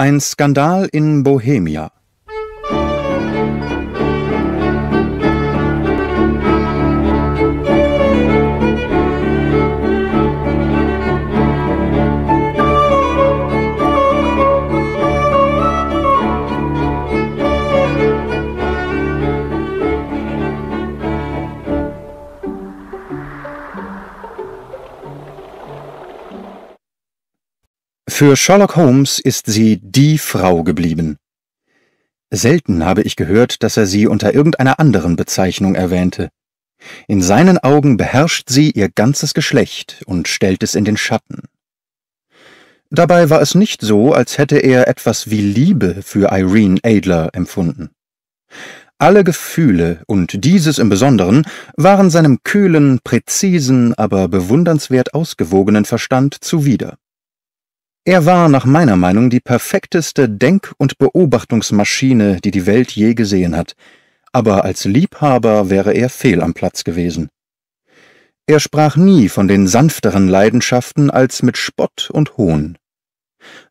Ein Skandal in Bohemia Für Sherlock Holmes ist sie die Frau geblieben. Selten habe ich gehört, dass er sie unter irgendeiner anderen Bezeichnung erwähnte. In seinen Augen beherrscht sie ihr ganzes Geschlecht und stellt es in den Schatten. Dabei war es nicht so, als hätte er etwas wie Liebe für Irene Adler empfunden. Alle Gefühle, und dieses im Besonderen, waren seinem kühlen, präzisen, aber bewundernswert ausgewogenen Verstand zuwider. Er war nach meiner Meinung die perfekteste Denk- und Beobachtungsmaschine, die die Welt je gesehen hat, aber als Liebhaber wäre er fehl am Platz gewesen. Er sprach nie von den sanfteren Leidenschaften als mit Spott und Hohn.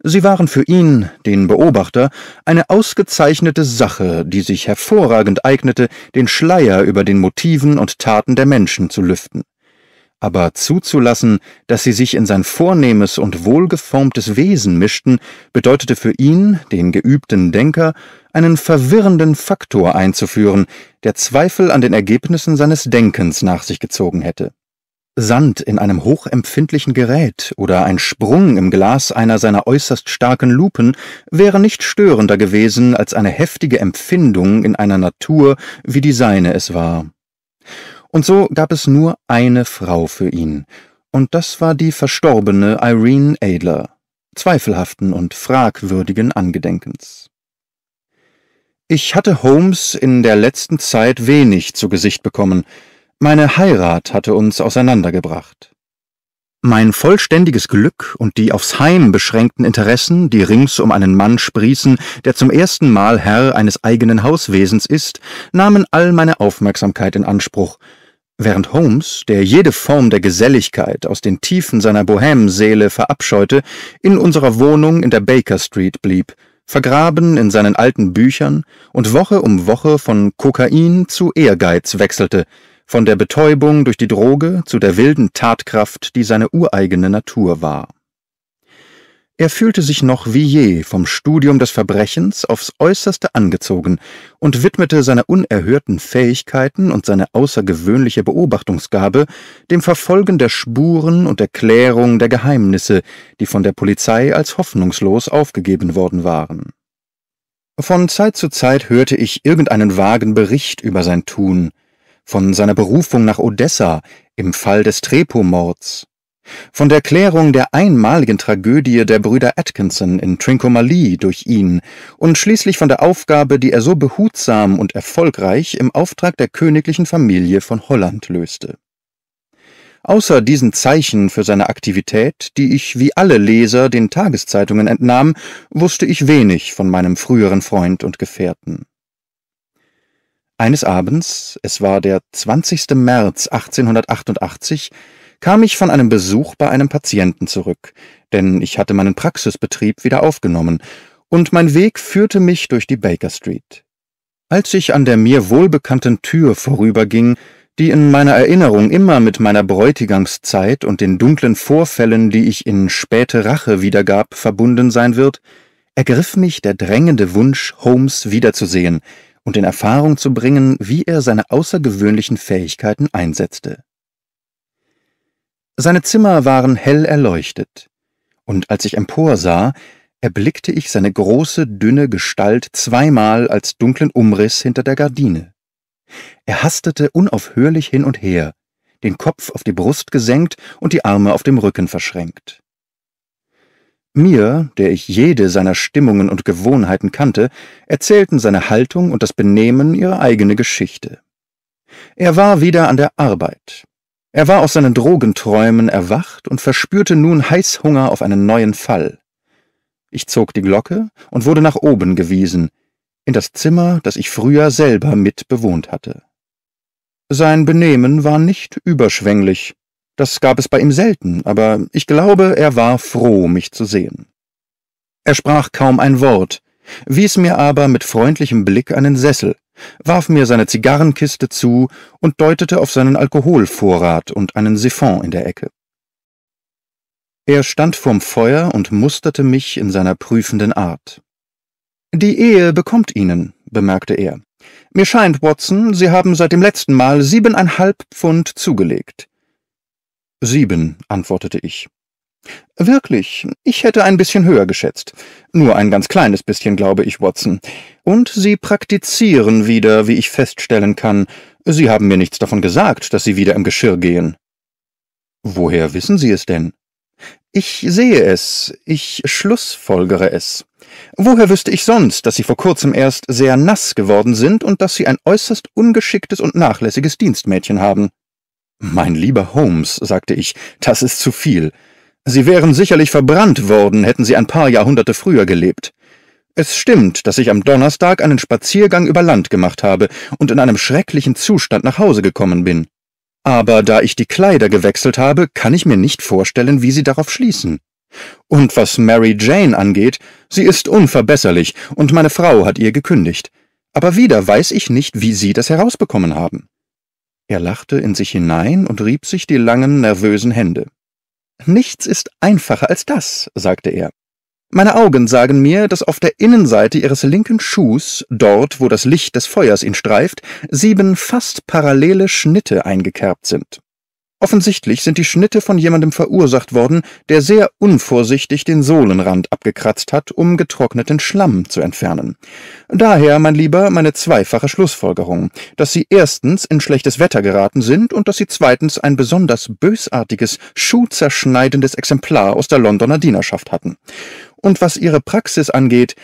Sie waren für ihn, den Beobachter, eine ausgezeichnete Sache, die sich hervorragend eignete, den Schleier über den Motiven und Taten der Menschen zu lüften aber zuzulassen, dass sie sich in sein vornehmes und wohlgeformtes Wesen mischten, bedeutete für ihn, den geübten Denker, einen verwirrenden Faktor einzuführen, der Zweifel an den Ergebnissen seines Denkens nach sich gezogen hätte. Sand in einem hochempfindlichen Gerät oder ein Sprung im Glas einer seiner äußerst starken Lupen wäre nicht störender gewesen als eine heftige Empfindung in einer Natur, wie die seine es war und so gab es nur eine Frau für ihn, und das war die verstorbene Irene Adler, zweifelhaften und fragwürdigen Angedenkens. Ich hatte Holmes in der letzten Zeit wenig zu Gesicht bekommen. Meine Heirat hatte uns auseinandergebracht. Mein vollständiges Glück und die aufs Heim beschränkten Interessen, die rings um einen Mann sprießen, der zum ersten Mal Herr eines eigenen Hauswesens ist, nahmen all meine Aufmerksamkeit in Anspruch, Während Holmes, der jede Form der Geselligkeit aus den Tiefen seiner Bohème-Seele verabscheute, in unserer Wohnung in der Baker Street blieb, vergraben in seinen alten Büchern und Woche um Woche von Kokain zu Ehrgeiz wechselte, von der Betäubung durch die Droge zu der wilden Tatkraft, die seine ureigene Natur war er fühlte sich noch wie je vom Studium des Verbrechens aufs äußerste angezogen und widmete seine unerhörten Fähigkeiten und seine außergewöhnliche Beobachtungsgabe dem Verfolgen der Spuren und der Klärung der Geheimnisse, die von der Polizei als hoffnungslos aufgegeben worden waren. Von Zeit zu Zeit hörte ich irgendeinen vagen Bericht über sein Tun, von seiner Berufung nach Odessa im Fall des Trepo-Mords, von der Klärung der einmaligen Tragödie der Brüder Atkinson in Trincomalee durch ihn und schließlich von der Aufgabe, die er so behutsam und erfolgreich im Auftrag der königlichen Familie von Holland löste. Außer diesen Zeichen für seine Aktivität, die ich wie alle Leser den Tageszeitungen entnahm, wusste ich wenig von meinem früheren Freund und Gefährten. Eines Abends, es war der 20. März 1888, kam ich von einem Besuch bei einem Patienten zurück, denn ich hatte meinen Praxisbetrieb wieder aufgenommen, und mein Weg führte mich durch die Baker Street. Als ich an der mir wohlbekannten Tür vorüberging, die in meiner Erinnerung immer mit meiner Bräutigamszeit und den dunklen Vorfällen, die ich in späte Rache wiedergab, verbunden sein wird, ergriff mich der drängende Wunsch, Holmes wiederzusehen und in Erfahrung zu bringen, wie er seine außergewöhnlichen Fähigkeiten einsetzte. Seine Zimmer waren hell erleuchtet, und als ich emporsah, erblickte ich seine große, dünne Gestalt zweimal als dunklen Umriss hinter der Gardine. Er hastete unaufhörlich hin und her, den Kopf auf die Brust gesenkt und die Arme auf dem Rücken verschränkt. Mir, der ich jede seiner Stimmungen und Gewohnheiten kannte, erzählten seine Haltung und das Benehmen ihre eigene Geschichte. Er war wieder an der Arbeit, er war aus seinen Drogenträumen erwacht und verspürte nun Heißhunger auf einen neuen Fall. Ich zog die Glocke und wurde nach oben gewiesen, in das Zimmer, das ich früher selber mit bewohnt hatte. Sein Benehmen war nicht überschwänglich, das gab es bei ihm selten, aber ich glaube, er war froh, mich zu sehen. Er sprach kaum ein Wort, wies mir aber mit freundlichem Blick einen Sessel, warf mir seine Zigarrenkiste zu und deutete auf seinen Alkoholvorrat und einen Siphon in der Ecke. Er stand vorm Feuer und musterte mich in seiner prüfenden Art. Die Ehe bekommt Ihnen, bemerkte er. Mir scheint, Watson, Sie haben seit dem letzten Mal siebeneinhalb Pfund zugelegt. Sieben, antwortete ich. Wirklich, ich hätte ein bisschen höher geschätzt. Nur ein ganz kleines bisschen, glaube ich, Watson. Und Sie praktizieren wieder, wie ich feststellen kann. Sie haben mir nichts davon gesagt, dass Sie wieder im Geschirr gehen. Woher wissen Sie es denn? Ich sehe es, ich schlussfolgere es. Woher wüsste ich sonst, dass Sie vor kurzem erst sehr nass geworden sind und dass Sie ein äußerst ungeschicktes und nachlässiges Dienstmädchen haben? Mein lieber Holmes, sagte ich, das ist zu viel. Sie wären sicherlich verbrannt worden, hätten sie ein paar Jahrhunderte früher gelebt. Es stimmt, dass ich am Donnerstag einen Spaziergang über Land gemacht habe und in einem schrecklichen Zustand nach Hause gekommen bin. Aber da ich die Kleider gewechselt habe, kann ich mir nicht vorstellen, wie Sie darauf schließen. Und was Mary Jane angeht, sie ist unverbesserlich, und meine Frau hat ihr gekündigt. Aber wieder weiß ich nicht, wie Sie das herausbekommen haben. Er lachte in sich hinein und rieb sich die langen, nervösen Hände. Nichts ist einfacher als das, sagte er. Meine Augen sagen mir, dass auf der Innenseite ihres linken Schuhs, dort wo das Licht des Feuers ihn streift, sieben fast parallele Schnitte eingekerbt sind. Offensichtlich sind die Schnitte von jemandem verursacht worden, der sehr unvorsichtig den Sohlenrand abgekratzt hat, um getrockneten Schlamm zu entfernen. Daher, mein Lieber, meine zweifache Schlussfolgerung, dass Sie erstens in schlechtes Wetter geraten sind und dass Sie zweitens ein besonders bösartiges, schuhzerschneidendes Exemplar aus der Londoner Dienerschaft hatten. Und was Ihre Praxis angeht,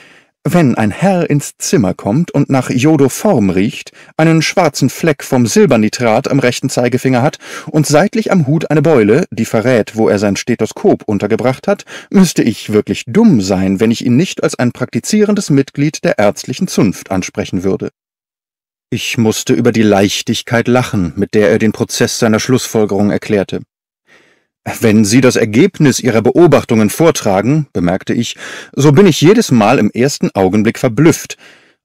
wenn ein Herr ins Zimmer kommt und nach Jodoform riecht, einen schwarzen Fleck vom Silbernitrat am rechten Zeigefinger hat und seitlich am Hut eine Beule, die verrät, wo er sein Stethoskop untergebracht hat, müsste ich wirklich dumm sein, wenn ich ihn nicht als ein praktizierendes Mitglied der ärztlichen Zunft ansprechen würde. Ich musste über die Leichtigkeit lachen, mit der er den Prozess seiner Schlussfolgerung erklärte. Wenn Sie das Ergebnis Ihrer Beobachtungen vortragen, bemerkte ich, so bin ich jedes Mal im ersten Augenblick verblüfft.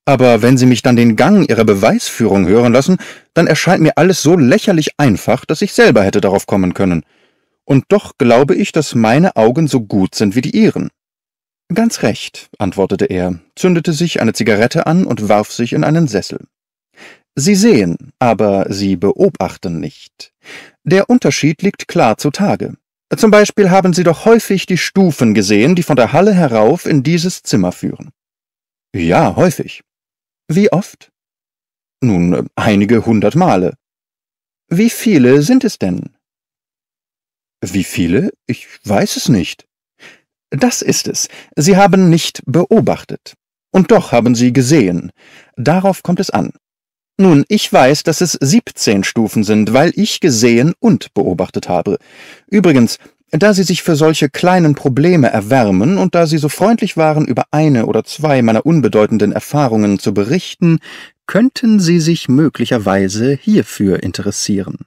Aber wenn Sie mich dann den Gang Ihrer Beweisführung hören lassen, dann erscheint mir alles so lächerlich einfach, dass ich selber hätte darauf kommen können. Und doch glaube ich, dass meine Augen so gut sind wie die Ihren. Ganz recht, antwortete er, zündete sich eine Zigarette an und warf sich in einen Sessel. Sie sehen, aber sie beobachten nicht. Der Unterschied liegt klar zutage. Zum Beispiel haben Sie doch häufig die Stufen gesehen, die von der Halle herauf in dieses Zimmer führen. Ja, häufig. Wie oft? Nun, einige hundert Male. Wie viele sind es denn? Wie viele? Ich weiß es nicht. Das ist es. Sie haben nicht beobachtet. Und doch haben Sie gesehen. Darauf kommt es an. Nun, ich weiß, dass es 17 Stufen sind, weil ich gesehen und beobachtet habe. Übrigens, da Sie sich für solche kleinen Probleme erwärmen und da Sie so freundlich waren, über eine oder zwei meiner unbedeutenden Erfahrungen zu berichten, könnten Sie sich möglicherweise hierfür interessieren.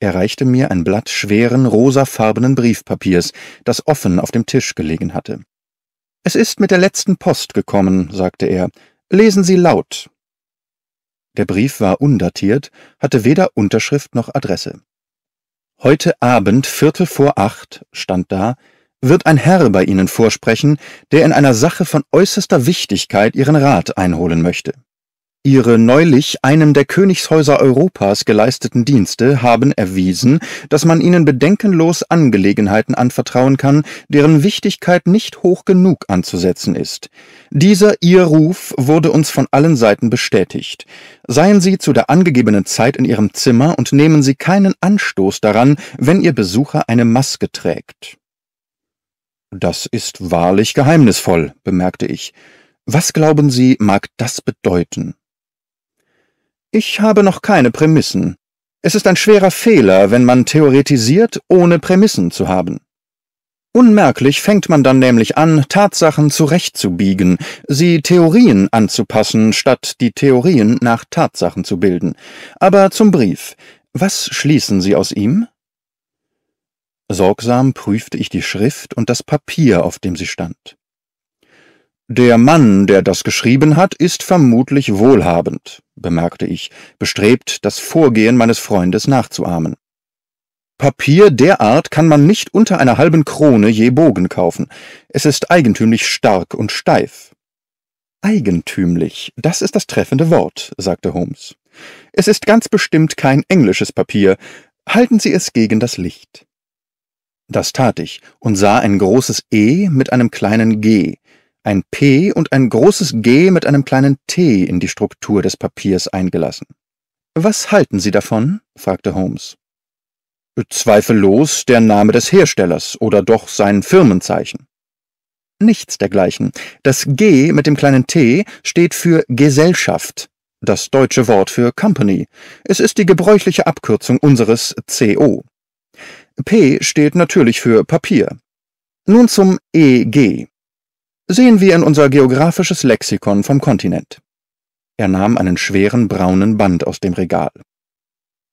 Er reichte mir ein Blatt schweren, rosafarbenen Briefpapiers, das offen auf dem Tisch gelegen hatte. Es ist mit der letzten Post gekommen, sagte er. Lesen Sie laut, der Brief war undatiert, hatte weder Unterschrift noch Adresse. Heute Abend, Viertel vor acht, stand da, wird ein Herr bei Ihnen vorsprechen, der in einer Sache von äußerster Wichtigkeit Ihren Rat einholen möchte. Ihre neulich einem der Königshäuser Europas geleisteten Dienste haben erwiesen, dass man ihnen bedenkenlos Angelegenheiten anvertrauen kann, deren Wichtigkeit nicht hoch genug anzusetzen ist. Dieser Ihr Ruf wurde uns von allen Seiten bestätigt. Seien Sie zu der angegebenen Zeit in Ihrem Zimmer und nehmen Sie keinen Anstoß daran, wenn Ihr Besucher eine Maske trägt. Das ist wahrlich geheimnisvoll, bemerkte ich. Was glauben Sie, mag das bedeuten? Ich habe noch keine Prämissen. Es ist ein schwerer Fehler, wenn man theoretisiert, ohne Prämissen zu haben. Unmerklich fängt man dann nämlich an, Tatsachen zurechtzubiegen, sie Theorien anzupassen, statt die Theorien nach Tatsachen zu bilden. Aber zum Brief. Was schließen Sie aus ihm? Sorgsam prüfte ich die Schrift und das Papier, auf dem sie stand. Der Mann, der das geschrieben hat, ist vermutlich wohlhabend, bemerkte ich, bestrebt, das Vorgehen meines Freundes nachzuahmen. Papier derart kann man nicht unter einer halben Krone je Bogen kaufen. Es ist eigentümlich stark und steif. Eigentümlich, das ist das treffende Wort, sagte Holmes. Es ist ganz bestimmt kein englisches Papier. Halten Sie es gegen das Licht. Das tat ich und sah ein großes E mit einem kleinen G, ein P und ein großes G mit einem kleinen T in die Struktur des Papiers eingelassen. Was halten Sie davon? fragte Holmes. Zweifellos der Name des Herstellers oder doch sein Firmenzeichen. Nichts dergleichen. Das G mit dem kleinen T steht für Gesellschaft, das deutsche Wort für Company. Es ist die gebräuchliche Abkürzung unseres CO. P steht natürlich für Papier. Nun zum EG. Sehen wir in unser geografisches Lexikon vom Kontinent. Er nahm einen schweren braunen Band aus dem Regal.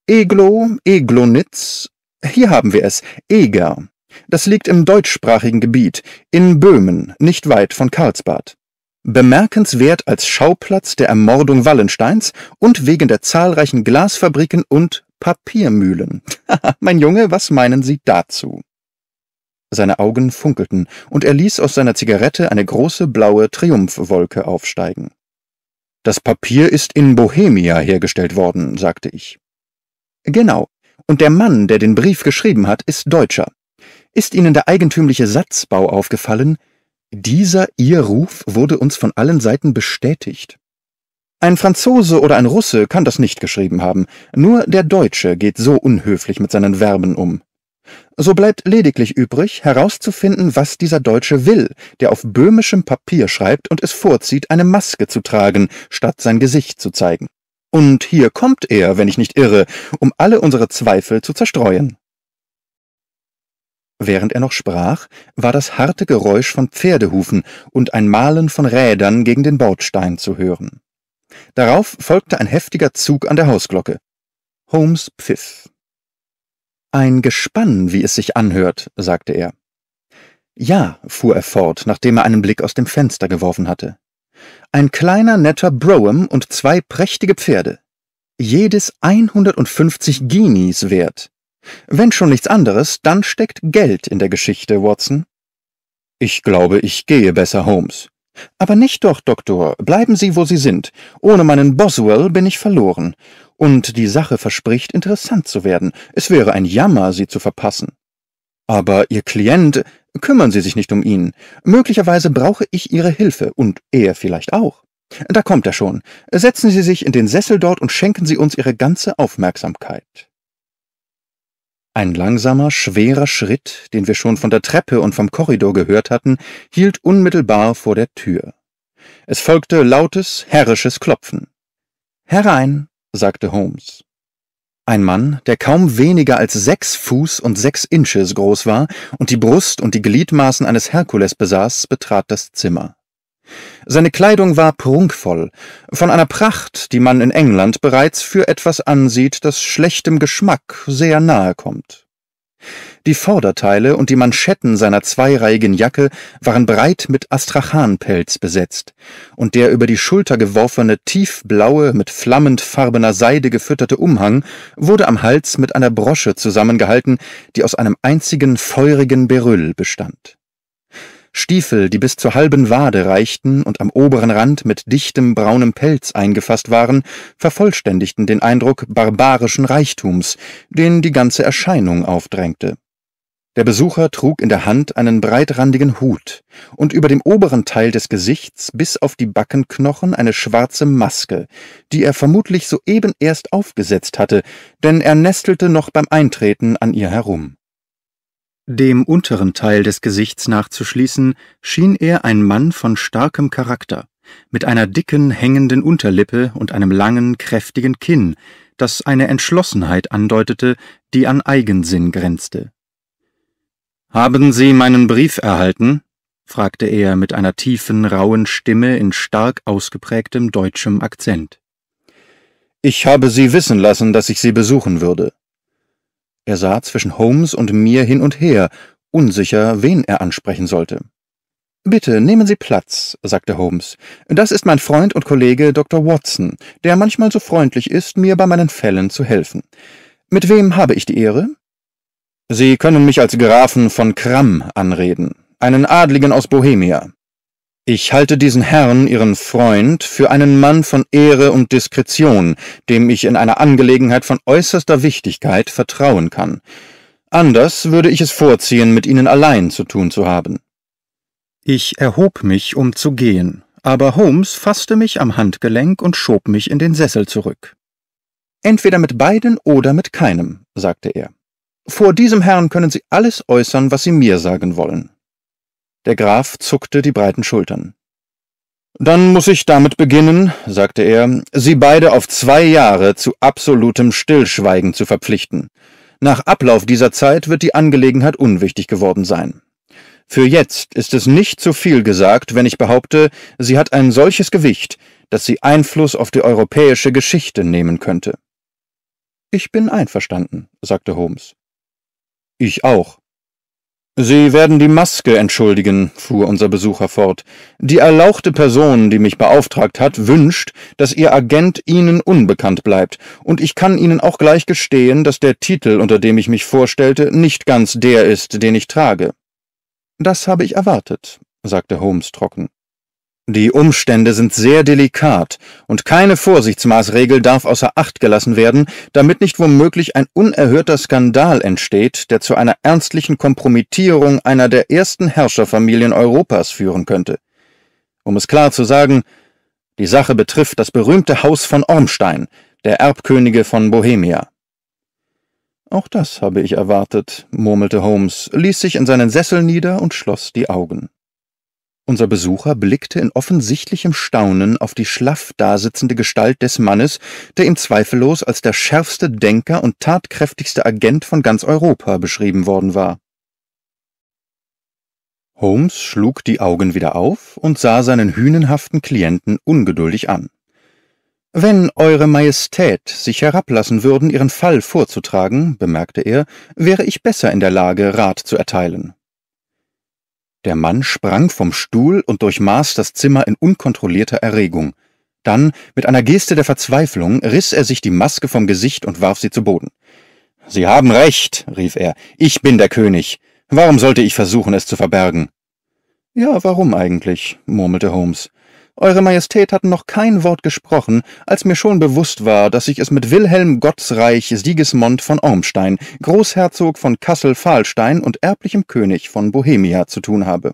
Eglo, Eglonitz, hier haben wir es, Eger. Das liegt im deutschsprachigen Gebiet, in Böhmen, nicht weit von Karlsbad. Bemerkenswert als Schauplatz der Ermordung Wallensteins und wegen der zahlreichen Glasfabriken und Papiermühlen. mein Junge, was meinen Sie dazu? Seine Augen funkelten, und er ließ aus seiner Zigarette eine große blaue Triumphwolke aufsteigen. Das Papier ist in Bohemia hergestellt worden, sagte ich. Genau, und der Mann, der den Brief geschrieben hat, ist Deutscher. Ist Ihnen der eigentümliche Satzbau aufgefallen? Dieser Ihr Ruf wurde uns von allen Seiten bestätigt. Ein Franzose oder ein Russe kann das nicht geschrieben haben, nur der Deutsche geht so unhöflich mit seinen Verben um. So bleibt lediglich übrig, herauszufinden, was dieser Deutsche will, der auf böhmischem Papier schreibt und es vorzieht, eine Maske zu tragen, statt sein Gesicht zu zeigen. Und hier kommt er, wenn ich nicht irre, um alle unsere Zweifel zu zerstreuen. Während er noch sprach, war das harte Geräusch von Pferdehufen und ein Malen von Rädern gegen den Bordstein zu hören. Darauf folgte ein heftiger Zug an der Hausglocke. Holmes pfiff. Ein Gespann, wie es sich anhört, sagte er. Ja, fuhr er fort, nachdem er einen Blick aus dem Fenster geworfen hatte. Ein kleiner, netter Brougham und zwei prächtige Pferde. Jedes 150 Guineas wert. Wenn schon nichts anderes, dann steckt Geld in der Geschichte, Watson. Ich glaube, ich gehe besser, Holmes. Aber nicht doch, Doktor. Bleiben Sie, wo Sie sind. Ohne meinen Boswell bin ich verloren. Und die Sache verspricht, interessant zu werden. Es wäre ein Jammer, Sie zu verpassen. Aber Ihr Klient, kümmern Sie sich nicht um ihn. Möglicherweise brauche ich Ihre Hilfe und er vielleicht auch. Da kommt er schon. Setzen Sie sich in den Sessel dort und schenken Sie uns Ihre ganze Aufmerksamkeit. Ein langsamer, schwerer Schritt, den wir schon von der Treppe und vom Korridor gehört hatten, hielt unmittelbar vor der Tür. Es folgte lautes, herrisches Klopfen. Herein, sagte Holmes. Ein Mann, der kaum weniger als sechs Fuß und sechs Inches groß war und die Brust und die Gliedmaßen eines Herkules besaß, betrat das Zimmer. Seine Kleidung war prunkvoll, von einer Pracht, die man in England bereits für etwas ansieht, das schlechtem Geschmack sehr nahe kommt. Die Vorderteile und die Manschetten seiner zweireihigen Jacke waren breit mit Astrachanpelz besetzt, und der über die Schulter geworfene tiefblaue, mit flammend farbener Seide gefütterte Umhang wurde am Hals mit einer Brosche zusammengehalten, die aus einem einzigen feurigen Beryll bestand. Stiefel, die bis zur halben Wade reichten und am oberen Rand mit dichtem braunem Pelz eingefasst waren, vervollständigten den Eindruck barbarischen Reichtums, den die ganze Erscheinung aufdrängte. Der Besucher trug in der Hand einen breitrandigen Hut und über dem oberen Teil des Gesichts bis auf die Backenknochen eine schwarze Maske, die er vermutlich soeben erst aufgesetzt hatte, denn er nestelte noch beim Eintreten an ihr herum. Dem unteren Teil des Gesichts nachzuschließen, schien er ein Mann von starkem Charakter, mit einer dicken, hängenden Unterlippe und einem langen, kräftigen Kinn, das eine Entschlossenheit andeutete, die an Eigensinn grenzte. »Haben Sie meinen Brief erhalten?« fragte er mit einer tiefen, rauen Stimme in stark ausgeprägtem deutschem Akzent. »Ich habe Sie wissen lassen, dass ich Sie besuchen würde.« er sah zwischen Holmes und mir hin und her, unsicher, wen er ansprechen sollte. Bitte nehmen Sie Platz, sagte Holmes. Das ist mein Freund und Kollege Dr. Watson, der manchmal so freundlich ist, mir bei meinen Fällen zu helfen. Mit wem habe ich die Ehre? Sie können mich als Grafen von Kramm anreden, einen Adligen aus Bohemia. Ich halte diesen Herrn, Ihren Freund, für einen Mann von Ehre und Diskretion, dem ich in einer Angelegenheit von äußerster Wichtigkeit vertrauen kann. Anders würde ich es vorziehen, mit Ihnen allein zu tun zu haben. Ich erhob mich, um zu gehen, aber Holmes fasste mich am Handgelenk und schob mich in den Sessel zurück. Entweder mit beiden oder mit keinem, sagte er. Vor diesem Herrn können Sie alles äußern, was Sie mir sagen wollen. Der Graf zuckte die breiten Schultern. Dann muss ich damit beginnen, sagte er, Sie beide auf zwei Jahre zu absolutem Stillschweigen zu verpflichten. Nach Ablauf dieser Zeit wird die Angelegenheit unwichtig geworden sein. Für jetzt ist es nicht zu viel gesagt, wenn ich behaupte, sie hat ein solches Gewicht, dass sie Einfluss auf die europäische Geschichte nehmen könnte. Ich bin einverstanden, sagte Holmes. Ich auch, »Sie werden die Maske entschuldigen«, fuhr unser Besucher fort. »Die erlauchte Person, die mich beauftragt hat, wünscht, dass Ihr Agent Ihnen unbekannt bleibt, und ich kann Ihnen auch gleich gestehen, dass der Titel, unter dem ich mich vorstellte, nicht ganz der ist, den ich trage.« »Das habe ich erwartet«, sagte Holmes trocken. Die Umstände sind sehr delikat, und keine Vorsichtsmaßregel darf außer Acht gelassen werden, damit nicht womöglich ein unerhörter Skandal entsteht, der zu einer ernstlichen Kompromittierung einer der ersten Herrscherfamilien Europas führen könnte. Um es klar zu sagen, die Sache betrifft das berühmte Haus von Ormstein, der Erbkönige von Bohemia. Auch das habe ich erwartet, murmelte Holmes, ließ sich in seinen Sessel nieder und schloss die Augen. Unser Besucher blickte in offensichtlichem Staunen auf die schlaff dasitzende Gestalt des Mannes, der ihm zweifellos als der schärfste Denker und tatkräftigste Agent von ganz Europa beschrieben worden war. Holmes schlug die Augen wieder auf und sah seinen hünenhaften Klienten ungeduldig an. Wenn Eure Majestät sich herablassen würden, Ihren Fall vorzutragen, bemerkte er, wäre ich besser in der Lage, Rat zu erteilen. Der Mann sprang vom Stuhl und durchmaß das Zimmer in unkontrollierter Erregung. Dann, mit einer Geste der Verzweiflung, riss er sich die Maske vom Gesicht und warf sie zu Boden. Sie haben recht, rief er, ich bin der König. Warum sollte ich versuchen, es zu verbergen? Ja, warum eigentlich? murmelte Holmes. Eure Majestät hatten noch kein Wort gesprochen, als mir schon bewusst war, dass ich es mit Wilhelm Gottsreich Sigismund von Ormstein, Großherzog von Kassel-Fahlstein und erblichem König von Bohemia zu tun habe.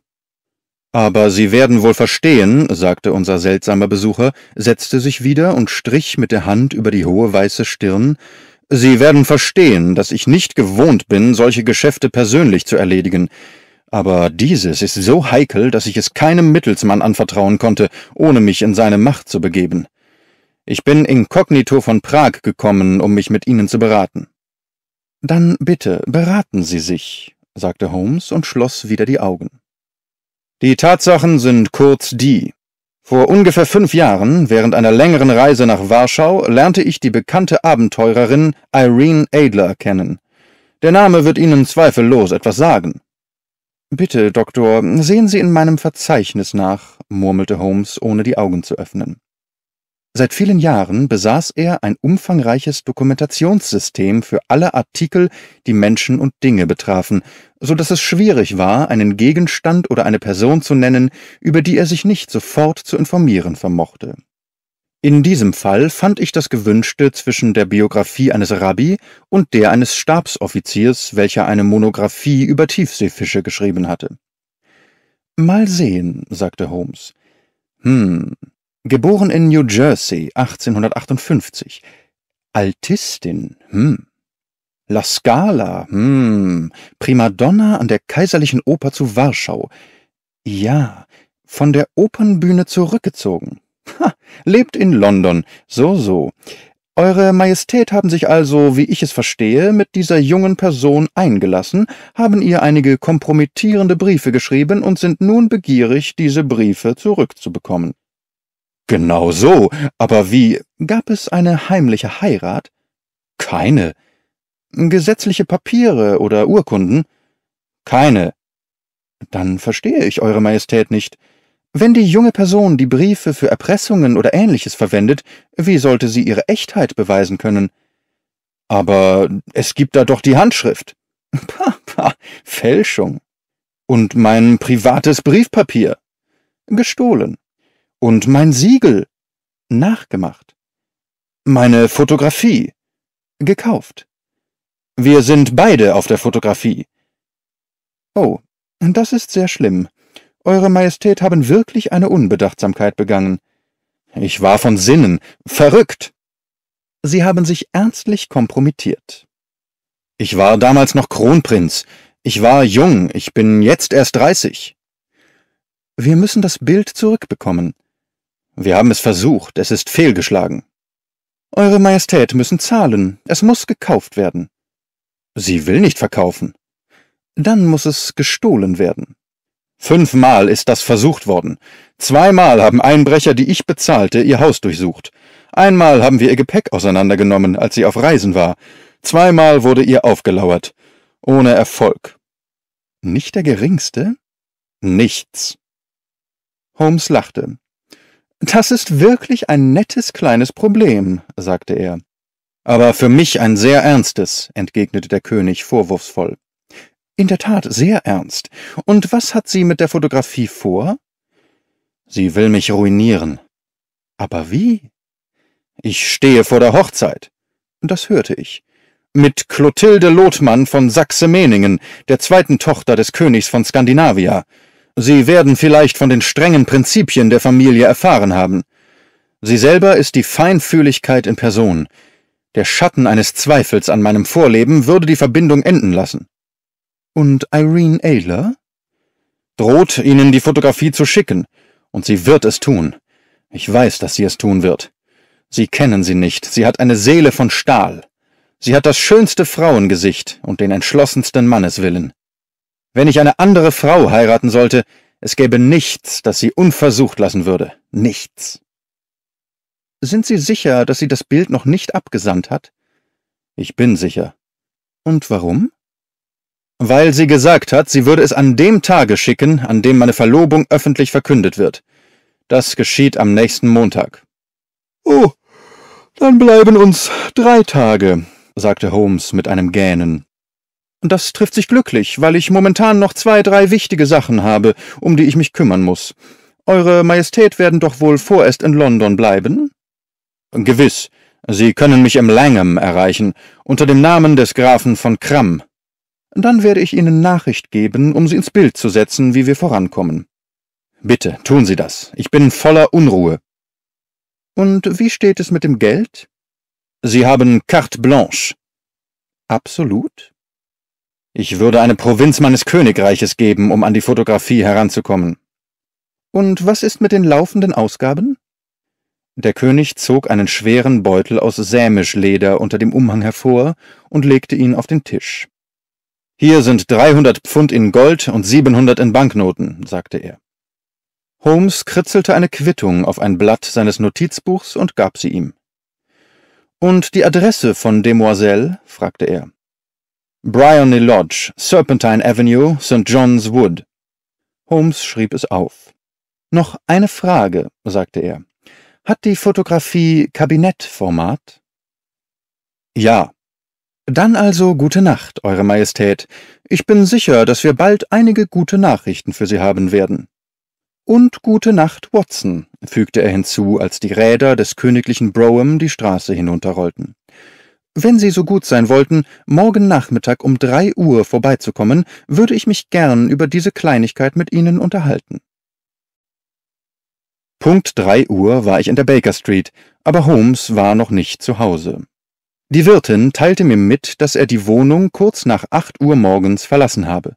Aber Sie werden wohl verstehen, sagte unser seltsamer Besucher, setzte sich wieder und strich mit der Hand über die hohe weiße Stirn, Sie werden verstehen, dass ich nicht gewohnt bin, solche Geschäfte persönlich zu erledigen. Aber dieses ist so heikel, dass ich es keinem Mittelsmann anvertrauen konnte, ohne mich in seine Macht zu begeben. Ich bin inkognito von Prag gekommen, um mich mit Ihnen zu beraten. Dann bitte, beraten Sie sich, sagte Holmes und schloss wieder die Augen. Die Tatsachen sind kurz die. Vor ungefähr fünf Jahren, während einer längeren Reise nach Warschau, lernte ich die bekannte Abenteurerin Irene Adler kennen. Der Name wird Ihnen zweifellos etwas sagen. Bitte, Doktor, sehen Sie in meinem Verzeichnis nach, murmelte Holmes, ohne die Augen zu öffnen. Seit vielen Jahren besaß er ein umfangreiches Dokumentationssystem für alle Artikel, die Menschen und Dinge betrafen, so dass es schwierig war, einen Gegenstand oder eine Person zu nennen, über die er sich nicht sofort zu informieren vermochte. In diesem Fall fand ich das Gewünschte zwischen der Biografie eines Rabbi und der eines Stabsoffiziers, welcher eine Monographie über Tiefseefische geschrieben hatte. Mal sehen, sagte Holmes. Hm. Geboren in New Jersey 1858. Altistin, hm. La Scala, hm. Primadonna an der Kaiserlichen Oper zu Warschau. Ja, von der Opernbühne zurückgezogen. Ha, lebt in London. So, so. Eure Majestät haben sich also, wie ich es verstehe, mit dieser jungen Person eingelassen, haben ihr einige kompromittierende Briefe geschrieben und sind nun begierig, diese Briefe zurückzubekommen. Genau so, aber wie gab es eine heimliche Heirat? Keine. Gesetzliche Papiere oder Urkunden? Keine. Dann verstehe ich Eure Majestät nicht. Wenn die junge Person die Briefe für Erpressungen oder ähnliches verwendet, wie sollte sie ihre Echtheit beweisen können? Aber es gibt da doch die Handschrift. Pah, pah, Fälschung. Und mein privates Briefpapier. Gestohlen. Und mein Siegel. Nachgemacht. Meine Fotografie. Gekauft. Wir sind beide auf der Fotografie. Oh, das ist sehr schlimm. Eure Majestät haben wirklich eine Unbedachtsamkeit begangen. Ich war von Sinnen, verrückt. Sie haben sich ernstlich kompromittiert. Ich war damals noch Kronprinz. Ich war jung. Ich bin jetzt erst dreißig. Wir müssen das Bild zurückbekommen. Wir haben es versucht. Es ist fehlgeschlagen. Eure Majestät müssen zahlen. Es muss gekauft werden. Sie will nicht verkaufen. Dann muss es gestohlen werden. Fünfmal ist das versucht worden. Zweimal haben Einbrecher, die ich bezahlte, ihr Haus durchsucht. Einmal haben wir ihr Gepäck auseinandergenommen, als sie auf Reisen war. Zweimal wurde ihr aufgelauert. Ohne Erfolg. Nicht der geringste? Nichts. Holmes lachte. Das ist wirklich ein nettes kleines Problem, sagte er. Aber für mich ein sehr ernstes, entgegnete der König vorwurfsvoll. In der Tat, sehr ernst. Und was hat sie mit der Fotografie vor? Sie will mich ruinieren. Aber wie? Ich stehe vor der Hochzeit. Das hörte ich. Mit Clotilde Lothmann von sachse meningen der zweiten Tochter des Königs von Skandinavia. Sie werden vielleicht von den strengen Prinzipien der Familie erfahren haben. Sie selber ist die Feinfühligkeit in Person. Der Schatten eines Zweifels an meinem Vorleben würde die Verbindung enden lassen. Und Irene Ayler? Droht, Ihnen die Fotografie zu schicken. Und sie wird es tun. Ich weiß, dass sie es tun wird. Sie kennen sie nicht. Sie hat eine Seele von Stahl. Sie hat das schönste Frauengesicht und den entschlossensten Manneswillen. Wenn ich eine andere Frau heiraten sollte, es gäbe nichts, das sie unversucht lassen würde. Nichts. Sind Sie sicher, dass sie das Bild noch nicht abgesandt hat? Ich bin sicher. Und warum? Weil sie gesagt hat, sie würde es an dem Tage schicken, an dem meine Verlobung öffentlich verkündet wird. Das geschieht am nächsten Montag. Oh, dann bleiben uns drei Tage, sagte Holmes mit einem Gähnen. Das trifft sich glücklich, weil ich momentan noch zwei, drei wichtige Sachen habe, um die ich mich kümmern muss. Eure Majestät werden doch wohl vorerst in London bleiben? Gewiss. Sie können mich im Langham erreichen, unter dem Namen des Grafen von Cramm. Dann werde ich Ihnen Nachricht geben, um Sie ins Bild zu setzen, wie wir vorankommen. Bitte, tun Sie das. Ich bin voller Unruhe. Und wie steht es mit dem Geld? Sie haben carte blanche. Absolut? Ich würde eine Provinz meines Königreiches geben, um an die Fotografie heranzukommen. Und was ist mit den laufenden Ausgaben? Der König zog einen schweren Beutel aus Sämischleder unter dem Umhang hervor und legte ihn auf den Tisch. Hier sind 300 Pfund in Gold und 700 in Banknoten, sagte er. Holmes kritzelte eine Quittung auf ein Blatt seines Notizbuchs und gab sie ihm. Und die Adresse von Demoiselle? fragte er. Bryony Lodge, Serpentine Avenue, St. John's Wood. Holmes schrieb es auf. Noch eine Frage, sagte er. Hat die Fotografie Kabinettformat? Ja, dann also gute Nacht, Eure Majestät. Ich bin sicher, dass wir bald einige gute Nachrichten für Sie haben werden. Und gute Nacht, Watson, fügte er hinzu, als die Räder des königlichen Brougham die Straße hinunterrollten. Wenn Sie so gut sein wollten, morgen Nachmittag um drei Uhr vorbeizukommen, würde ich mich gern über diese Kleinigkeit mit Ihnen unterhalten. Punkt drei Uhr war ich in der Baker Street, aber Holmes war noch nicht zu Hause. Die Wirtin teilte mir mit, dass er die Wohnung kurz nach acht Uhr morgens verlassen habe.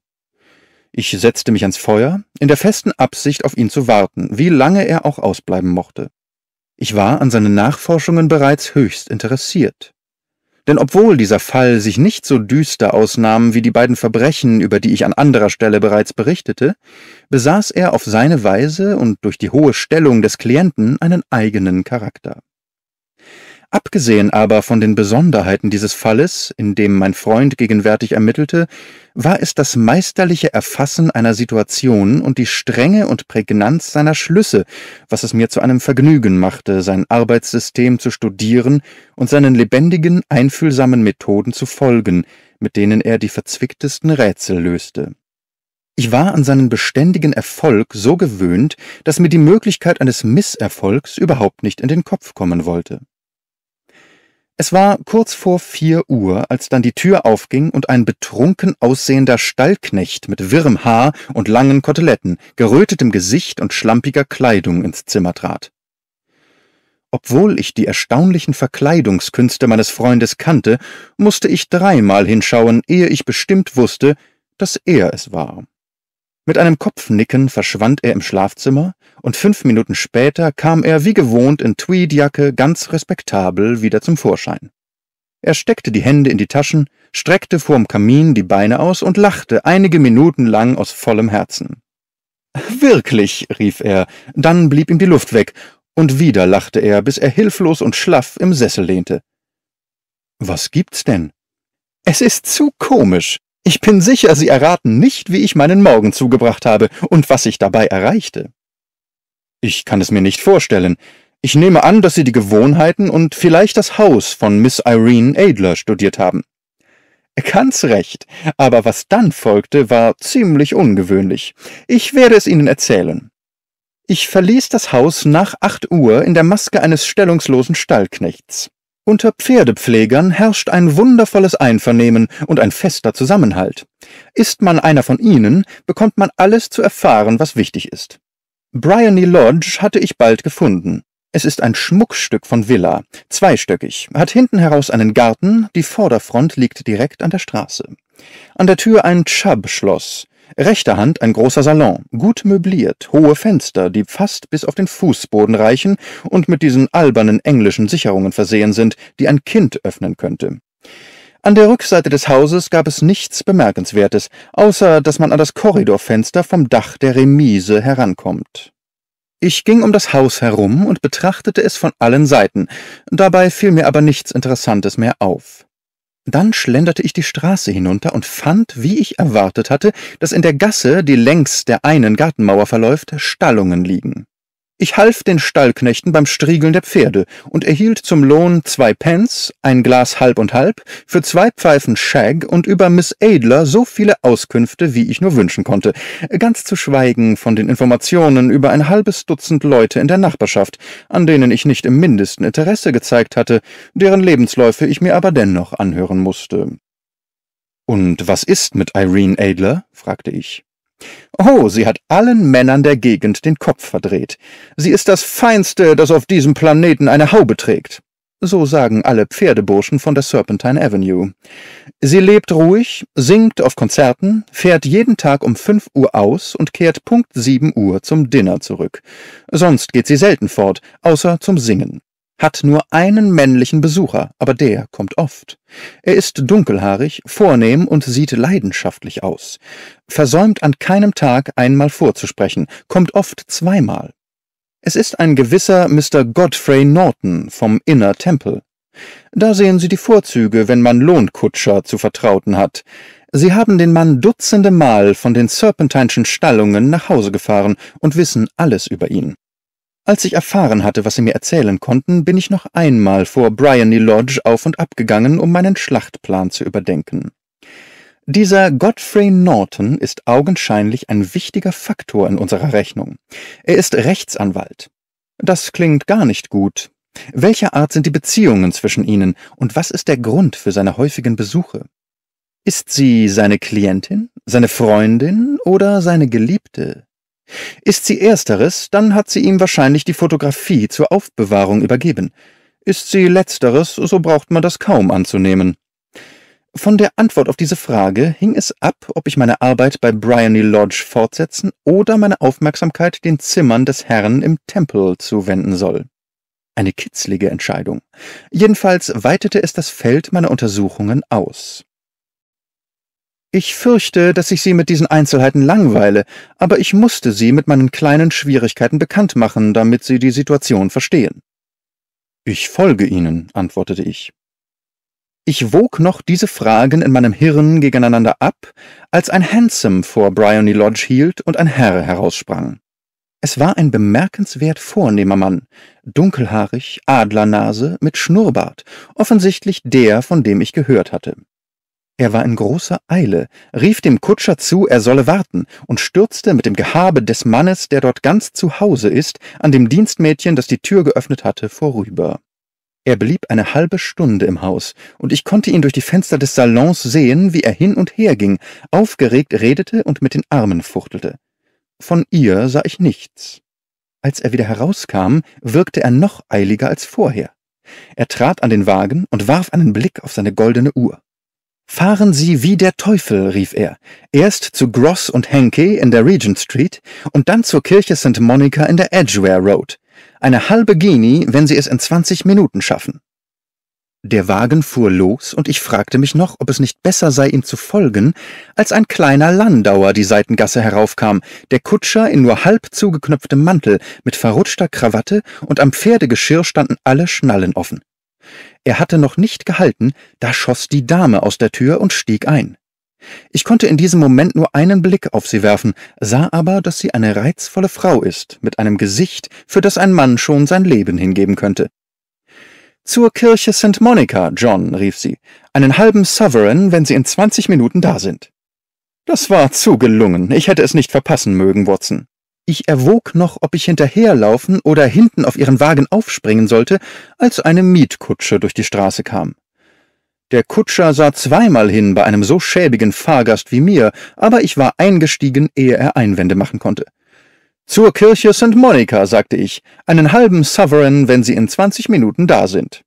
Ich setzte mich ans Feuer, in der festen Absicht, auf ihn zu warten, wie lange er auch ausbleiben mochte. Ich war an seinen Nachforschungen bereits höchst interessiert. Denn obwohl dieser Fall sich nicht so düster ausnahm wie die beiden Verbrechen, über die ich an anderer Stelle bereits berichtete, besaß er auf seine Weise und durch die hohe Stellung des Klienten einen eigenen Charakter. Abgesehen aber von den Besonderheiten dieses Falles, in dem mein Freund gegenwärtig ermittelte, war es das meisterliche Erfassen einer Situation und die Strenge und Prägnanz seiner Schlüsse, was es mir zu einem Vergnügen machte, sein Arbeitssystem zu studieren und seinen lebendigen, einfühlsamen Methoden zu folgen, mit denen er die verzwicktesten Rätsel löste. Ich war an seinen beständigen Erfolg so gewöhnt, dass mir die Möglichkeit eines Misserfolgs überhaupt nicht in den Kopf kommen wollte. Es war kurz vor vier Uhr, als dann die Tür aufging und ein betrunken aussehender Stallknecht mit wirrem Haar und langen Koteletten, gerötetem Gesicht und schlampiger Kleidung ins Zimmer trat. Obwohl ich die erstaunlichen Verkleidungskünste meines Freundes kannte, musste ich dreimal hinschauen, ehe ich bestimmt wusste, dass er es war. Mit einem Kopfnicken verschwand er im Schlafzimmer, und fünf Minuten später kam er wie gewohnt in Tweedjacke ganz respektabel wieder zum Vorschein. Er steckte die Hände in die Taschen, streckte vorm Kamin die Beine aus und lachte einige Minuten lang aus vollem Herzen. Wirklich, rief er, dann blieb ihm die Luft weg, und wieder lachte er, bis er hilflos und schlaff im Sessel lehnte. Was gibt's denn? Es ist zu komisch. Ich bin sicher, Sie erraten nicht, wie ich meinen Morgen zugebracht habe und was ich dabei erreichte. Ich kann es mir nicht vorstellen. Ich nehme an, dass Sie die Gewohnheiten und vielleicht das Haus von Miss Irene Adler studiert haben. Ganz recht, aber was dann folgte, war ziemlich ungewöhnlich. Ich werde es Ihnen erzählen. Ich verließ das Haus nach acht Uhr in der Maske eines stellungslosen Stallknechts. Unter Pferdepflegern herrscht ein wundervolles Einvernehmen und ein fester Zusammenhalt. Ist man einer von ihnen, bekommt man alles zu erfahren, was wichtig ist. Bryony Lodge hatte ich bald gefunden. Es ist ein Schmuckstück von Villa, zweistöckig, hat hinten heraus einen Garten, die Vorderfront liegt direkt an der Straße. An der Tür ein Chubb-Schloss, Rechter Hand ein großer Salon, gut möbliert, hohe Fenster, die fast bis auf den Fußboden reichen und mit diesen albernen englischen Sicherungen versehen sind, die ein Kind öffnen könnte. An der Rückseite des Hauses gab es nichts Bemerkenswertes, außer dass man an das Korridorfenster vom Dach der Remise herankommt. Ich ging um das Haus herum und betrachtete es von allen Seiten, dabei fiel mir aber nichts Interessantes mehr auf. Dann schlenderte ich die Straße hinunter und fand, wie ich erwartet hatte, dass in der Gasse, die längs der einen Gartenmauer verläuft, Stallungen liegen. Ich half den Stallknechten beim Striegeln der Pferde und erhielt zum Lohn zwei Pence, ein Glas halb und halb, für zwei Pfeifen Shag und über Miss Adler so viele Auskünfte, wie ich nur wünschen konnte, ganz zu schweigen von den Informationen über ein halbes Dutzend Leute in der Nachbarschaft, an denen ich nicht im mindesten Interesse gezeigt hatte, deren Lebensläufe ich mir aber dennoch anhören musste. Und was ist mit Irene Adler? fragte ich. Oh, sie hat allen Männern der Gegend den Kopf verdreht. Sie ist das Feinste, das auf diesem Planeten eine Haube trägt. So sagen alle Pferdeburschen von der Serpentine Avenue. Sie lebt ruhig, singt auf Konzerten, fährt jeden Tag um fünf Uhr aus und kehrt Punkt sieben Uhr zum Dinner zurück. Sonst geht sie selten fort, außer zum Singen hat nur einen männlichen Besucher, aber der kommt oft. Er ist dunkelhaarig, vornehm und sieht leidenschaftlich aus, versäumt an keinem Tag einmal vorzusprechen, kommt oft zweimal. Es ist ein gewisser Mr. Godfrey Norton vom Inner Temple. Da sehen Sie die Vorzüge, wenn man Lohnkutscher zu vertrauten hat. Sie haben den Mann dutzende Mal von den Serpentinschen Stallungen nach Hause gefahren und wissen alles über ihn. Als ich erfahren hatte, was sie mir erzählen konnten, bin ich noch einmal vor Bryony Lodge auf und ab gegangen, um meinen Schlachtplan zu überdenken. Dieser Godfrey Norton ist augenscheinlich ein wichtiger Faktor in unserer Rechnung. Er ist Rechtsanwalt. Das klingt gar nicht gut. Welcher Art sind die Beziehungen zwischen ihnen und was ist der Grund für seine häufigen Besuche? Ist sie seine Klientin, seine Freundin oder seine Geliebte? Ist sie ersteres, dann hat sie ihm wahrscheinlich die Fotografie zur Aufbewahrung übergeben. Ist sie letzteres, so braucht man das kaum anzunehmen. Von der Antwort auf diese Frage hing es ab, ob ich meine Arbeit bei Bryony Lodge fortsetzen oder meine Aufmerksamkeit den Zimmern des Herrn im Tempel zuwenden soll. Eine kitzlige Entscheidung. Jedenfalls weitete es das Feld meiner Untersuchungen aus. Ich fürchte, dass ich Sie mit diesen Einzelheiten langweile, aber ich musste Sie mit meinen kleinen Schwierigkeiten bekannt machen, damit Sie die Situation verstehen. Ich folge Ihnen, antwortete ich. Ich wog noch diese Fragen in meinem Hirn gegeneinander ab, als ein Hansom vor Bryony Lodge hielt und ein Herr heraussprang. Es war ein bemerkenswert vornehmer Mann, dunkelhaarig, Adlernase, mit Schnurrbart, offensichtlich der, von dem ich gehört hatte. Er war in großer Eile, rief dem Kutscher zu, er solle warten, und stürzte mit dem Gehabe des Mannes, der dort ganz zu Hause ist, an dem Dienstmädchen, das die Tür geöffnet hatte, vorüber. Er blieb eine halbe Stunde im Haus, und ich konnte ihn durch die Fenster des Salons sehen, wie er hin und her ging, aufgeregt redete und mit den Armen fuchtelte. Von ihr sah ich nichts. Als er wieder herauskam, wirkte er noch eiliger als vorher. Er trat an den Wagen und warf einen Blick auf seine goldene Uhr. Fahren Sie wie der Teufel, rief er, erst zu Gross und Henke in der Regent Street und dann zur Kirche St. Monica in der Edgware Road. Eine halbe Genie, wenn Sie es in zwanzig Minuten schaffen. Der Wagen fuhr los, und ich fragte mich noch, ob es nicht besser sei, ihm zu folgen, als ein kleiner Landauer die Seitengasse heraufkam, der Kutscher in nur halb zugeknöpftem Mantel, mit verrutschter Krawatte, und am Pferdegeschirr standen alle Schnallen offen. Er hatte noch nicht gehalten, da schoss die Dame aus der Tür und stieg ein. Ich konnte in diesem Moment nur einen Blick auf sie werfen, sah aber, dass sie eine reizvolle Frau ist, mit einem Gesicht, für das ein Mann schon sein Leben hingeben könnte. Zur Kirche St. Monica, John, rief sie. Einen halben Sovereign, wenn Sie in zwanzig Minuten da sind. Das war zu gelungen. Ich hätte es nicht verpassen mögen, Watson. Ich erwog noch, ob ich hinterherlaufen oder hinten auf ihren Wagen aufspringen sollte, als eine Mietkutsche durch die Straße kam. Der Kutscher sah zweimal hin bei einem so schäbigen Fahrgast wie mir, aber ich war eingestiegen, ehe er Einwände machen konnte. Zur Kirche St. Monica, sagte ich, einen halben Sovereign, wenn Sie in zwanzig Minuten da sind.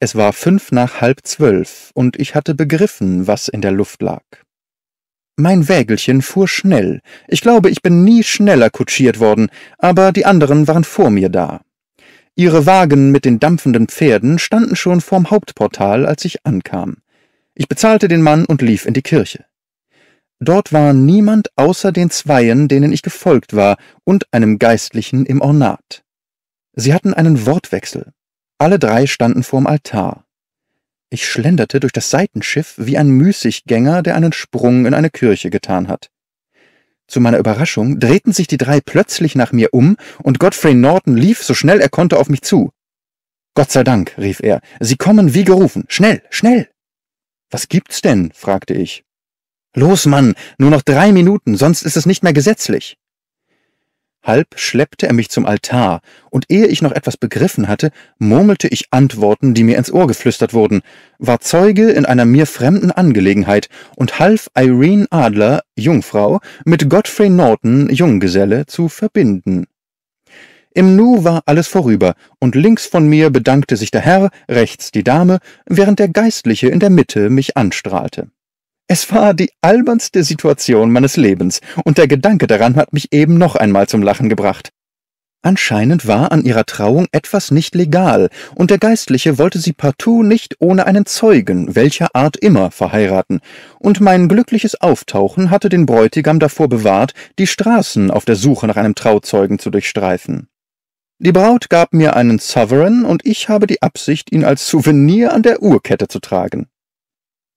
Es war fünf nach halb zwölf, und ich hatte begriffen, was in der Luft lag. Mein Wägelchen fuhr schnell. Ich glaube, ich bin nie schneller kutschiert worden, aber die anderen waren vor mir da. Ihre Wagen mit den dampfenden Pferden standen schon vorm Hauptportal, als ich ankam. Ich bezahlte den Mann und lief in die Kirche. Dort war niemand außer den Zweien, denen ich gefolgt war, und einem Geistlichen im Ornat. Sie hatten einen Wortwechsel. Alle drei standen vorm Altar. Ich schlenderte durch das Seitenschiff wie ein Müßiggänger, der einen Sprung in eine Kirche getan hat. Zu meiner Überraschung drehten sich die drei plötzlich nach mir um, und Godfrey Norton lief so schnell er konnte auf mich zu. Gott sei Dank, rief er, Sie kommen wie gerufen. Schnell, schnell. Was gibt's denn? fragte ich. Los, Mann, nur noch drei Minuten, sonst ist es nicht mehr gesetzlich. Halb schleppte er mich zum Altar, und ehe ich noch etwas begriffen hatte, murmelte ich Antworten, die mir ins Ohr geflüstert wurden, war Zeuge in einer mir fremden Angelegenheit und half Irene Adler, Jungfrau, mit Godfrey Norton, Junggeselle, zu verbinden. Im Nu war alles vorüber, und links von mir bedankte sich der Herr, rechts die Dame, während der Geistliche in der Mitte mich anstrahlte. Es war die albernste Situation meines Lebens, und der Gedanke daran hat mich eben noch einmal zum Lachen gebracht. Anscheinend war an ihrer Trauung etwas nicht legal, und der Geistliche wollte sie partout nicht ohne einen Zeugen, welcher Art immer, verheiraten, und mein glückliches Auftauchen hatte den Bräutigam davor bewahrt, die Straßen auf der Suche nach einem Trauzeugen zu durchstreifen. Die Braut gab mir einen Sovereign, und ich habe die Absicht, ihn als Souvenir an der Uhrkette zu tragen.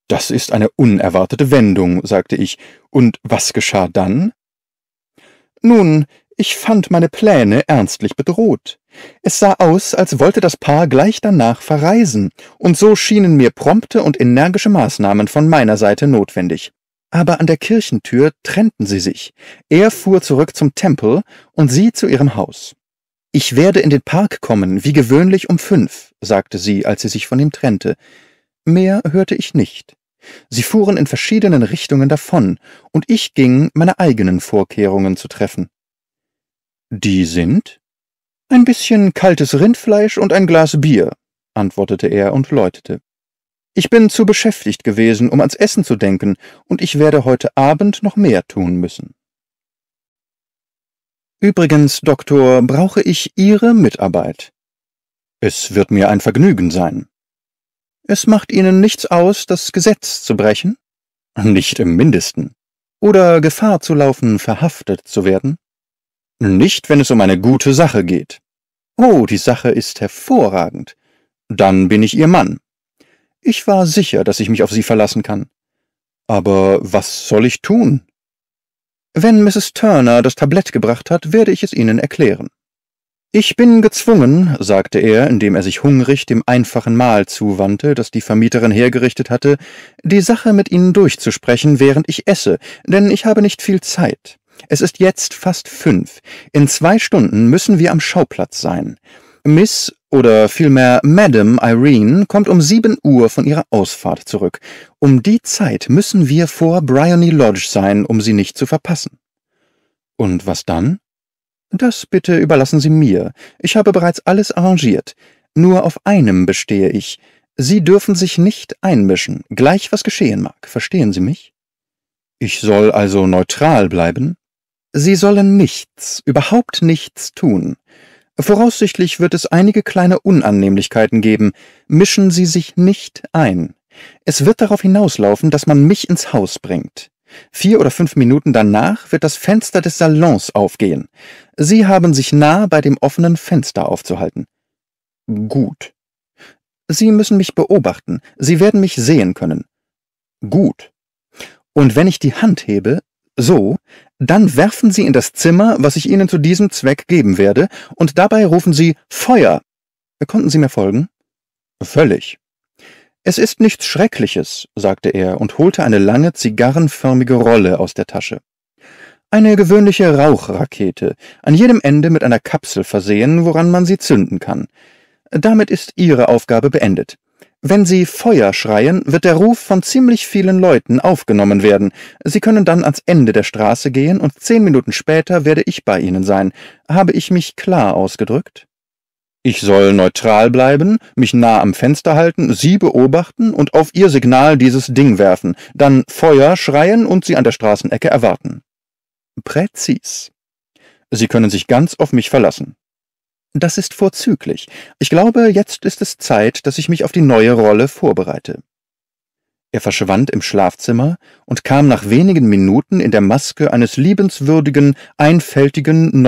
Das ist eine unerwartete Wendung, sagte ich. Und was geschah dann? Nun, ich fand meine Pläne ernstlich bedroht. Es sah aus, als wollte das Paar gleich danach verreisen, und so schienen mir prompte und energische Maßnahmen von meiner Seite notwendig. Aber an der Kirchentür trennten sie sich. Er fuhr zurück zum Tempel und sie zu ihrem Haus. Ich werde in den Park kommen, wie gewöhnlich um fünf, sagte sie, als sie sich von ihm trennte. Mehr hörte ich nicht. Sie fuhren in verschiedenen Richtungen davon, und ich ging, meine eigenen Vorkehrungen zu treffen. Die sind? Ein bisschen kaltes Rindfleisch und ein Glas Bier, antwortete er und läutete. Ich bin zu beschäftigt gewesen, um ans Essen zu denken, und ich werde heute Abend noch mehr tun müssen. Übrigens, Doktor, brauche ich Ihre Mitarbeit. Es wird mir ein Vergnügen sein. Es macht Ihnen nichts aus, das Gesetz zu brechen? Nicht im mindesten. Oder Gefahr zu laufen, verhaftet zu werden? Nicht, wenn es um eine gute Sache geht. Oh, die Sache ist hervorragend. Dann bin ich Ihr Mann. Ich war sicher, dass ich mich auf Sie verlassen kann. Aber was soll ich tun? Wenn Mrs. Turner das Tablett gebracht hat, werde ich es Ihnen erklären. Ich bin gezwungen, sagte er, indem er sich hungrig dem einfachen Mahl zuwandte, das die Vermieterin hergerichtet hatte, die Sache mit Ihnen durchzusprechen, während ich esse, denn ich habe nicht viel Zeit. Es ist jetzt fast fünf. In zwei Stunden müssen wir am Schauplatz sein. Miss oder vielmehr Madame Irene kommt um sieben Uhr von ihrer Ausfahrt zurück. Um die Zeit müssen wir vor Bryony Lodge sein, um sie nicht zu verpassen. Und was dann? Das bitte überlassen Sie mir. Ich habe bereits alles arrangiert. Nur auf einem bestehe ich. Sie dürfen sich nicht einmischen, gleich was geschehen mag. Verstehen Sie mich? Ich soll also neutral bleiben? Sie sollen nichts, überhaupt nichts tun. Voraussichtlich wird es einige kleine Unannehmlichkeiten geben. Mischen Sie sich nicht ein. Es wird darauf hinauslaufen, dass man mich ins Haus bringt. Vier oder fünf Minuten danach wird das Fenster des Salons aufgehen. Sie haben sich nah bei dem offenen Fenster aufzuhalten. Gut. Sie müssen mich beobachten. Sie werden mich sehen können. Gut. Und wenn ich die Hand hebe, so, dann werfen Sie in das Zimmer, was ich Ihnen zu diesem Zweck geben werde, und dabei rufen Sie Feuer. Konnten Sie mir folgen? Völlig. Es ist nichts Schreckliches, sagte er und holte eine lange zigarrenförmige Rolle aus der Tasche. Eine gewöhnliche Rauchrakete, an jedem Ende mit einer Kapsel versehen, woran man sie zünden kann. Damit ist Ihre Aufgabe beendet. Wenn Sie Feuer schreien, wird der Ruf von ziemlich vielen Leuten aufgenommen werden. Sie können dann ans Ende der Straße gehen und zehn Minuten später werde ich bei Ihnen sein. Habe ich mich klar ausgedrückt? Ich soll neutral bleiben, mich nah am Fenster halten, sie beobachten und auf ihr Signal dieses Ding werfen, dann Feuer schreien und sie an der Straßenecke erwarten. Präzis. Sie können sich ganz auf mich verlassen. Das ist vorzüglich. Ich glaube, jetzt ist es Zeit, dass ich mich auf die neue Rolle vorbereite. Er verschwand im Schlafzimmer und kam nach wenigen Minuten in der Maske eines liebenswürdigen, einfältigen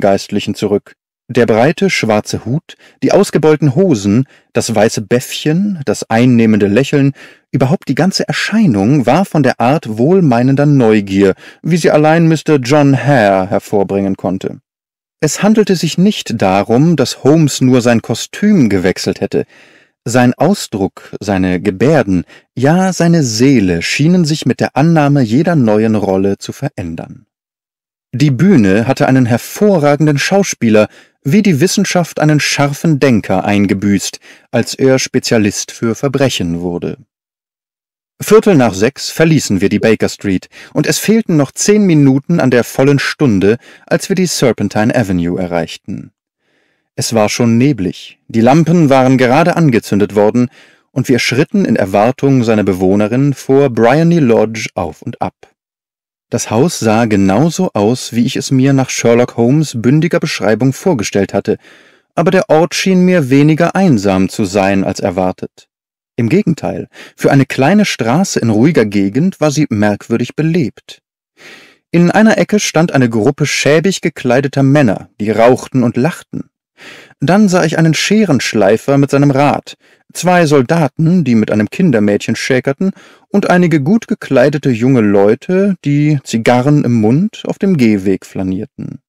Geistlichen zurück. Der breite schwarze Hut, die ausgebeulten Hosen, das weiße Bäffchen, das einnehmende Lächeln, überhaupt die ganze Erscheinung war von der Art wohlmeinender Neugier, wie sie allein Mr. John Hare hervorbringen konnte. Es handelte sich nicht darum, dass Holmes nur sein Kostüm gewechselt hätte. Sein Ausdruck, seine Gebärden, ja seine Seele schienen sich mit der Annahme jeder neuen Rolle zu verändern. Die Bühne hatte einen hervorragenden Schauspieler, wie die Wissenschaft einen scharfen Denker eingebüßt, als er Spezialist für Verbrechen wurde. Viertel nach sechs verließen wir die Baker Street, und es fehlten noch zehn Minuten an der vollen Stunde, als wir die Serpentine Avenue erreichten. Es war schon neblig, die Lampen waren gerade angezündet worden, und wir schritten in Erwartung seiner Bewohnerin vor Bryony Lodge auf und ab. Das Haus sah genauso aus, wie ich es mir nach Sherlock Holmes bündiger Beschreibung vorgestellt hatte, aber der Ort schien mir weniger einsam zu sein als erwartet. Im Gegenteil, für eine kleine Straße in ruhiger Gegend war sie merkwürdig belebt. In einer Ecke stand eine Gruppe schäbig gekleideter Männer, die rauchten und lachten. Dann sah ich einen Scherenschleifer mit seinem Rad, zwei Soldaten, die mit einem Kindermädchen schäkerten, und einige gut gekleidete junge Leute, die Zigarren im Mund auf dem Gehweg flanierten.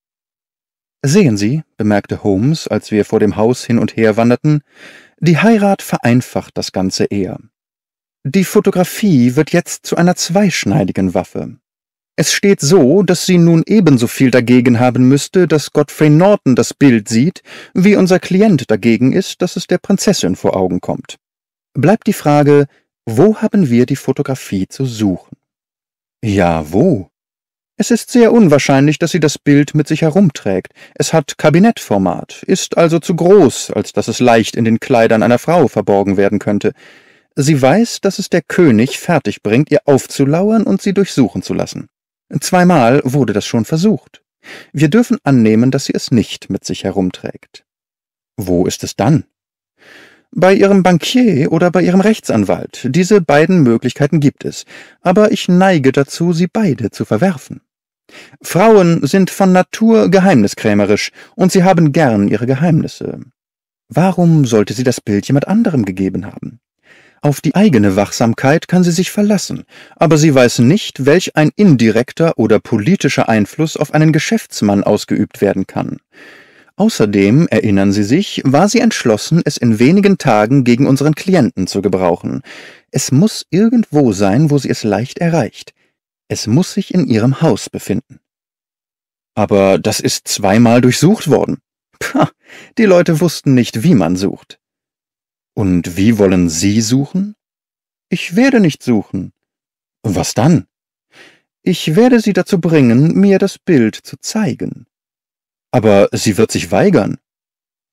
Sehen Sie, bemerkte Holmes, als wir vor dem Haus hin und her wanderten, die Heirat vereinfacht das Ganze eher. Die Fotografie wird jetzt zu einer zweischneidigen Waffe. Es steht so, dass sie nun ebenso viel dagegen haben müsste, dass Godfrey Norton das Bild sieht, wie unser Klient dagegen ist, dass es der Prinzessin vor Augen kommt. Bleibt die Frage, wo haben wir die Fotografie zu suchen? Ja, wo? Es ist sehr unwahrscheinlich, dass sie das Bild mit sich herumträgt. Es hat Kabinettformat, ist also zu groß, als dass es leicht in den Kleidern einer Frau verborgen werden könnte. Sie weiß, dass es der König fertig bringt, ihr aufzulauern und sie durchsuchen zu lassen. Zweimal wurde das schon versucht. Wir dürfen annehmen, dass sie es nicht mit sich herumträgt. Wo ist es dann? Bei Ihrem Bankier oder bei Ihrem Rechtsanwalt. Diese beiden Möglichkeiten gibt es, aber ich neige dazu, sie beide zu verwerfen. Frauen sind von Natur geheimniskrämerisch, und sie haben gern ihre Geheimnisse. Warum sollte sie das Bild jemand anderem gegeben haben? Auf die eigene Wachsamkeit kann sie sich verlassen, aber sie weiß nicht, welch ein indirekter oder politischer Einfluss auf einen Geschäftsmann ausgeübt werden kann. Außerdem, erinnern Sie sich, war sie entschlossen, es in wenigen Tagen gegen unseren Klienten zu gebrauchen. Es muss irgendwo sein, wo sie es leicht erreicht. Es muss sich in ihrem Haus befinden. Aber das ist zweimal durchsucht worden. Pah, die Leute wussten nicht, wie man sucht. Und wie wollen Sie suchen? Ich werde nicht suchen. Was dann? Ich werde Sie dazu bringen, mir das Bild zu zeigen. Aber sie wird sich weigern.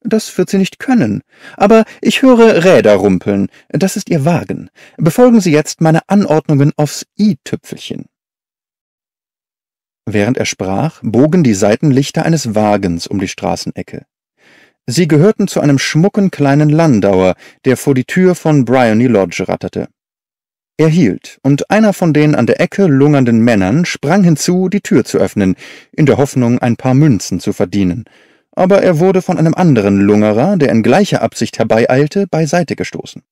Das wird sie nicht können. Aber ich höre Räder rumpeln. Das ist ihr Wagen. Befolgen Sie jetzt meine Anordnungen aufs i-Tüpfelchen. Während er sprach, bogen die Seitenlichter eines Wagens um die Straßenecke. Sie gehörten zu einem schmucken kleinen Landauer, der vor die Tür von Bryony Lodge ratterte. Er hielt, und einer von den an der Ecke lungernden Männern sprang hinzu, die Tür zu öffnen, in der Hoffnung, ein paar Münzen zu verdienen, aber er wurde von einem anderen Lungerer, der in gleicher Absicht herbeieilte, beiseite gestoßen.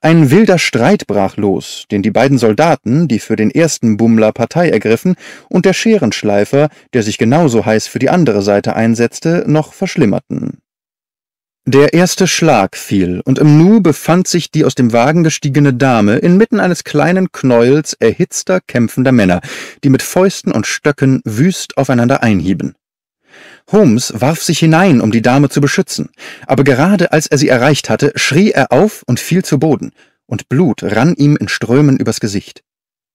Ein wilder Streit brach los, den die beiden Soldaten, die für den ersten Bummler Partei ergriffen, und der Scherenschleifer, der sich genauso heiß für die andere Seite einsetzte, noch verschlimmerten der erste schlag fiel und im nu befand sich die aus dem wagen gestiegene dame inmitten eines kleinen knäuels erhitzter kämpfender männer die mit fäusten und stöcken wüst aufeinander einhieben holmes warf sich hinein um die dame zu beschützen aber gerade als er sie erreicht hatte schrie er auf und fiel zu boden und blut rann ihm in strömen übers gesicht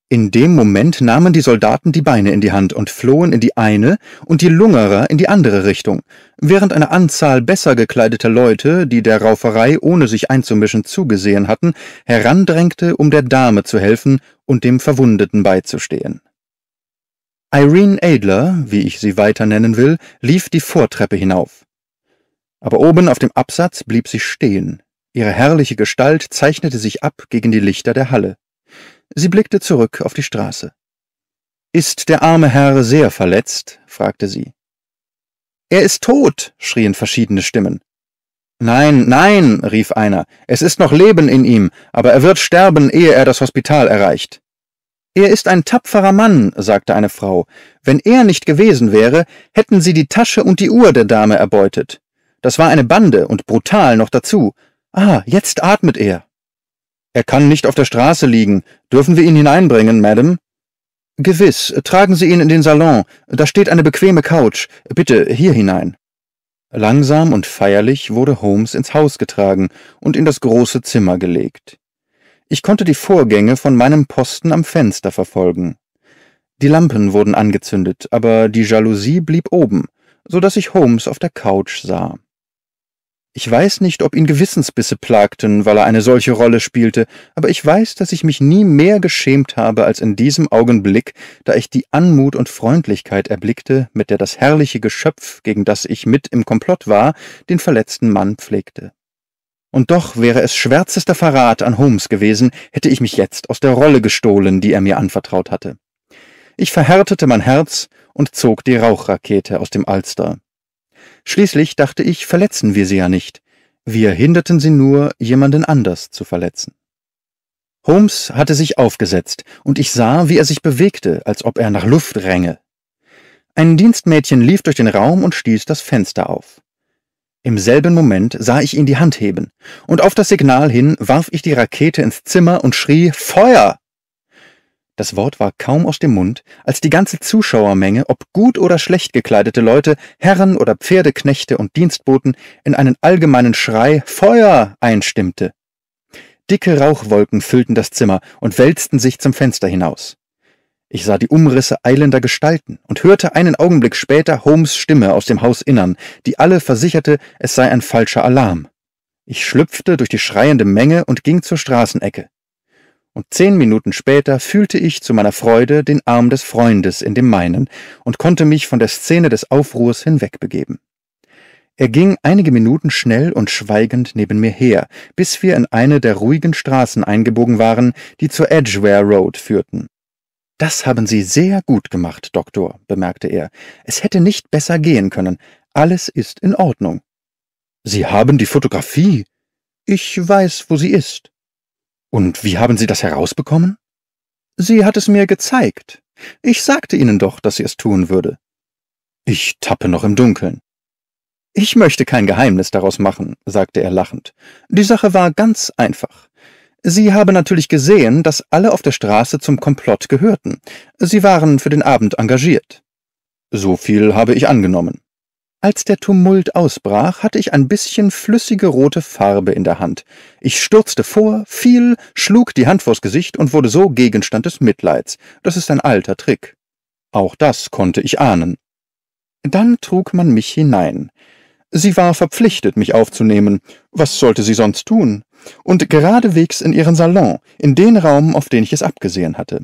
in dem Moment nahmen die Soldaten die Beine in die Hand und flohen in die eine und die Lungerer in die andere Richtung, während eine Anzahl besser gekleideter Leute, die der Rauferei ohne sich einzumischen zugesehen hatten, herandrängte, um der Dame zu helfen und dem Verwundeten beizustehen. Irene Adler, wie ich sie weiter nennen will, lief die Vortreppe hinauf. Aber oben auf dem Absatz blieb sie stehen. Ihre herrliche Gestalt zeichnete sich ab gegen die Lichter der Halle. Sie blickte zurück auf die Straße. Ist der arme Herr sehr verletzt? fragte sie. Er ist tot, schrien verschiedene Stimmen. Nein, nein, rief einer, es ist noch Leben in ihm, aber er wird sterben, ehe er das Hospital erreicht. Er ist ein tapferer Mann, sagte eine Frau. Wenn er nicht gewesen wäre, hätten sie die Tasche und die Uhr der Dame erbeutet. Das war eine Bande und brutal noch dazu. Ah, jetzt atmet er. Er kann nicht auf der Straße liegen. Dürfen wir ihn hineinbringen, Madame? Gewiss, tragen Sie ihn in den Salon. Da steht eine bequeme Couch. Bitte hier hinein. Langsam und feierlich wurde Holmes ins Haus getragen und in das große Zimmer gelegt. Ich konnte die Vorgänge von meinem Posten am Fenster verfolgen. Die Lampen wurden angezündet, aber die Jalousie blieb oben, so dass ich Holmes auf der Couch sah. Ich weiß nicht, ob ihn Gewissensbisse plagten, weil er eine solche Rolle spielte, aber ich weiß, dass ich mich nie mehr geschämt habe als in diesem Augenblick, da ich die Anmut und Freundlichkeit erblickte, mit der das herrliche Geschöpf, gegen das ich mit im Komplott war, den verletzten Mann pflegte. Und doch wäre es schwärzester Verrat an Holmes gewesen, hätte ich mich jetzt aus der Rolle gestohlen, die er mir anvertraut hatte. Ich verhärtete mein Herz und zog die Rauchrakete aus dem Alster. Schließlich, dachte ich, verletzen wir sie ja nicht. Wir hinderten sie nur, jemanden anders zu verletzen. Holmes hatte sich aufgesetzt, und ich sah, wie er sich bewegte, als ob er nach Luft ränge. Ein Dienstmädchen lief durch den Raum und stieß das Fenster auf. Im selben Moment sah ich ihn die Hand heben, und auf das Signal hin warf ich die Rakete ins Zimmer und schrie Feuer. Das Wort war kaum aus dem Mund, als die ganze Zuschauermenge, ob gut oder schlecht gekleidete Leute, Herren oder Pferdeknechte und Dienstboten, in einen allgemeinen Schrei Feuer einstimmte. Dicke Rauchwolken füllten das Zimmer und wälzten sich zum Fenster hinaus. Ich sah die Umrisse eilender Gestalten und hörte einen Augenblick später Holmes Stimme aus dem Hausinnern, die alle versicherte, es sei ein falscher Alarm. Ich schlüpfte durch die schreiende Menge und ging zur Straßenecke und zehn Minuten später fühlte ich zu meiner Freude den Arm des Freundes in dem meinen und konnte mich von der Szene des Aufruhrs hinwegbegeben. Er ging einige Minuten schnell und schweigend neben mir her, bis wir in eine der ruhigen Straßen eingebogen waren, die zur Edgeware Road führten. Das haben Sie sehr gut gemacht, Doktor, bemerkte er. Es hätte nicht besser gehen können. Alles ist in Ordnung. Sie haben die Fotografie. Ich weiß, wo sie ist. Und wie haben Sie das herausbekommen? Sie hat es mir gezeigt. Ich sagte Ihnen doch, dass sie es tun würde. Ich tappe noch im Dunkeln. Ich möchte kein Geheimnis daraus machen, sagte er lachend. Die Sache war ganz einfach. Sie habe natürlich gesehen, dass alle auf der Straße zum Komplott gehörten. Sie waren für den Abend engagiert. So viel habe ich angenommen. Als der Tumult ausbrach, hatte ich ein bisschen flüssige rote Farbe in der Hand. Ich stürzte vor, fiel, schlug die Hand vors Gesicht und wurde so Gegenstand des Mitleids. Das ist ein alter Trick. Auch das konnte ich ahnen. Dann trug man mich hinein. Sie war verpflichtet, mich aufzunehmen. Was sollte sie sonst tun? Und geradewegs in ihren Salon, in den Raum, auf den ich es abgesehen hatte.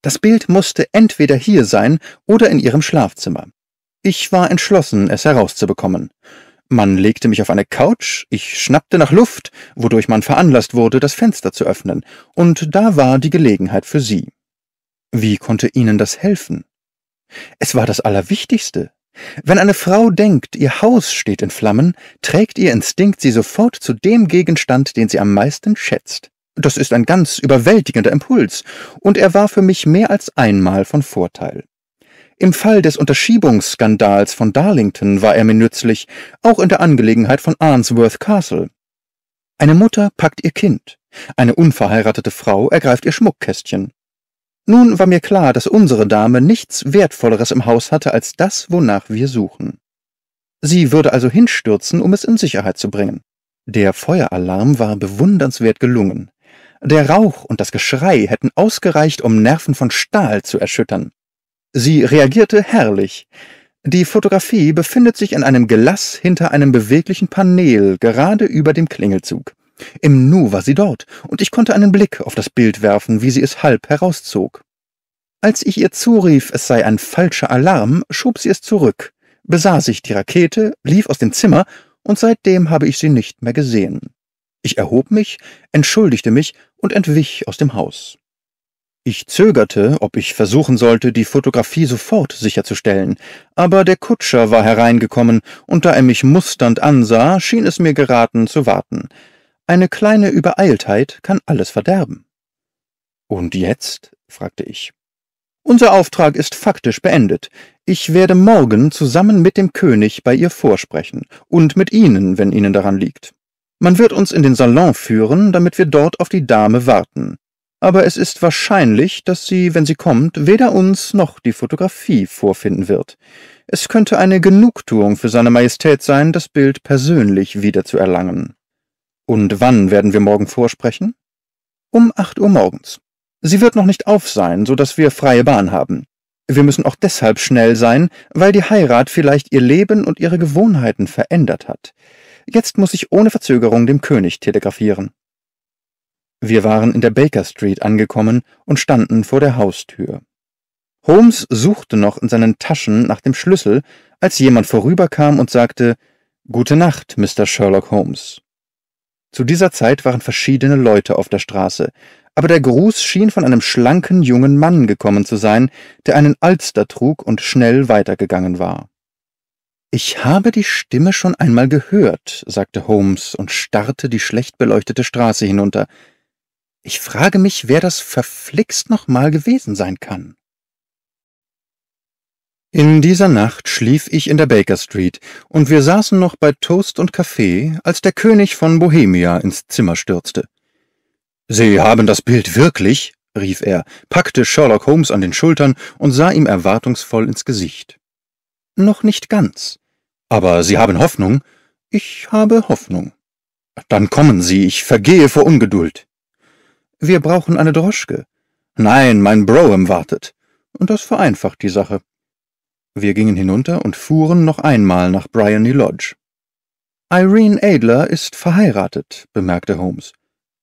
Das Bild musste entweder hier sein oder in ihrem Schlafzimmer. Ich war entschlossen, es herauszubekommen. Man legte mich auf eine Couch, ich schnappte nach Luft, wodurch man veranlasst wurde, das Fenster zu öffnen, und da war die Gelegenheit für Sie. Wie konnte Ihnen das helfen? Es war das Allerwichtigste. Wenn eine Frau denkt, ihr Haus steht in Flammen, trägt ihr Instinkt sie sofort zu dem Gegenstand, den sie am meisten schätzt. Das ist ein ganz überwältigender Impuls, und er war für mich mehr als einmal von Vorteil. Im Fall des Unterschiebungsskandals von Darlington war er mir nützlich, auch in der Angelegenheit von Arnsworth Castle. Eine Mutter packt ihr Kind, eine unverheiratete Frau ergreift ihr Schmuckkästchen. Nun war mir klar, dass unsere Dame nichts Wertvolleres im Haus hatte als das, wonach wir suchen. Sie würde also hinstürzen, um es in Sicherheit zu bringen. Der Feueralarm war bewundernswert gelungen. Der Rauch und das Geschrei hätten ausgereicht, um Nerven von Stahl zu erschüttern. Sie reagierte herrlich. Die Fotografie befindet sich in einem Gelass hinter einem beweglichen Paneel, gerade über dem Klingelzug. Im Nu war sie dort, und ich konnte einen Blick auf das Bild werfen, wie sie es halb herauszog. Als ich ihr zurief, es sei ein falscher Alarm, schob sie es zurück, besah sich die Rakete, lief aus dem Zimmer, und seitdem habe ich sie nicht mehr gesehen. Ich erhob mich, entschuldigte mich und entwich aus dem Haus. Ich zögerte, ob ich versuchen sollte, die Fotografie sofort sicherzustellen, aber der Kutscher war hereingekommen, und da er mich musternd ansah, schien es mir geraten zu warten. Eine kleine Übereiltheit kann alles verderben. Und jetzt? fragte ich. Unser Auftrag ist faktisch beendet. Ich werde morgen zusammen mit dem König bei ihr vorsprechen und mit Ihnen, wenn Ihnen daran liegt. Man wird uns in den Salon führen, damit wir dort auf die Dame warten aber es ist wahrscheinlich, dass sie, wenn sie kommt, weder uns noch die Fotografie vorfinden wird. Es könnte eine Genugtuung für Seine Majestät sein, das Bild persönlich wiederzuerlangen. Und wann werden wir morgen vorsprechen? Um acht Uhr morgens. Sie wird noch nicht auf sein, so dass wir freie Bahn haben. Wir müssen auch deshalb schnell sein, weil die Heirat vielleicht ihr Leben und ihre Gewohnheiten verändert hat. Jetzt muss ich ohne Verzögerung dem König telegrafieren. Wir waren in der Baker Street angekommen und standen vor der Haustür. Holmes suchte noch in seinen Taschen nach dem Schlüssel, als jemand vorüberkam und sagte Gute Nacht, Mr. Sherlock Holmes. Zu dieser Zeit waren verschiedene Leute auf der Straße, aber der Gruß schien von einem schlanken jungen Mann gekommen zu sein, der einen Alster trug und schnell weitergegangen war. Ich habe die Stimme schon einmal gehört, sagte Holmes und starrte die schlecht beleuchtete Straße hinunter. Ich frage mich, wer das verflixt nochmal gewesen sein kann. In dieser Nacht schlief ich in der Baker Street, und wir saßen noch bei Toast und Kaffee, als der König von Bohemia ins Zimmer stürzte. Sie haben das Bild wirklich? rief er, packte Sherlock Holmes an den Schultern und sah ihm erwartungsvoll ins Gesicht. Noch nicht ganz. Aber Sie haben Hoffnung? Ich habe Hoffnung. Dann kommen Sie, ich vergehe vor Ungeduld. Wir brauchen eine Droschke. Nein, mein Brougham wartet. Und das vereinfacht die Sache. Wir gingen hinunter und fuhren noch einmal nach Bryony Lodge. Irene Adler ist verheiratet, bemerkte Holmes.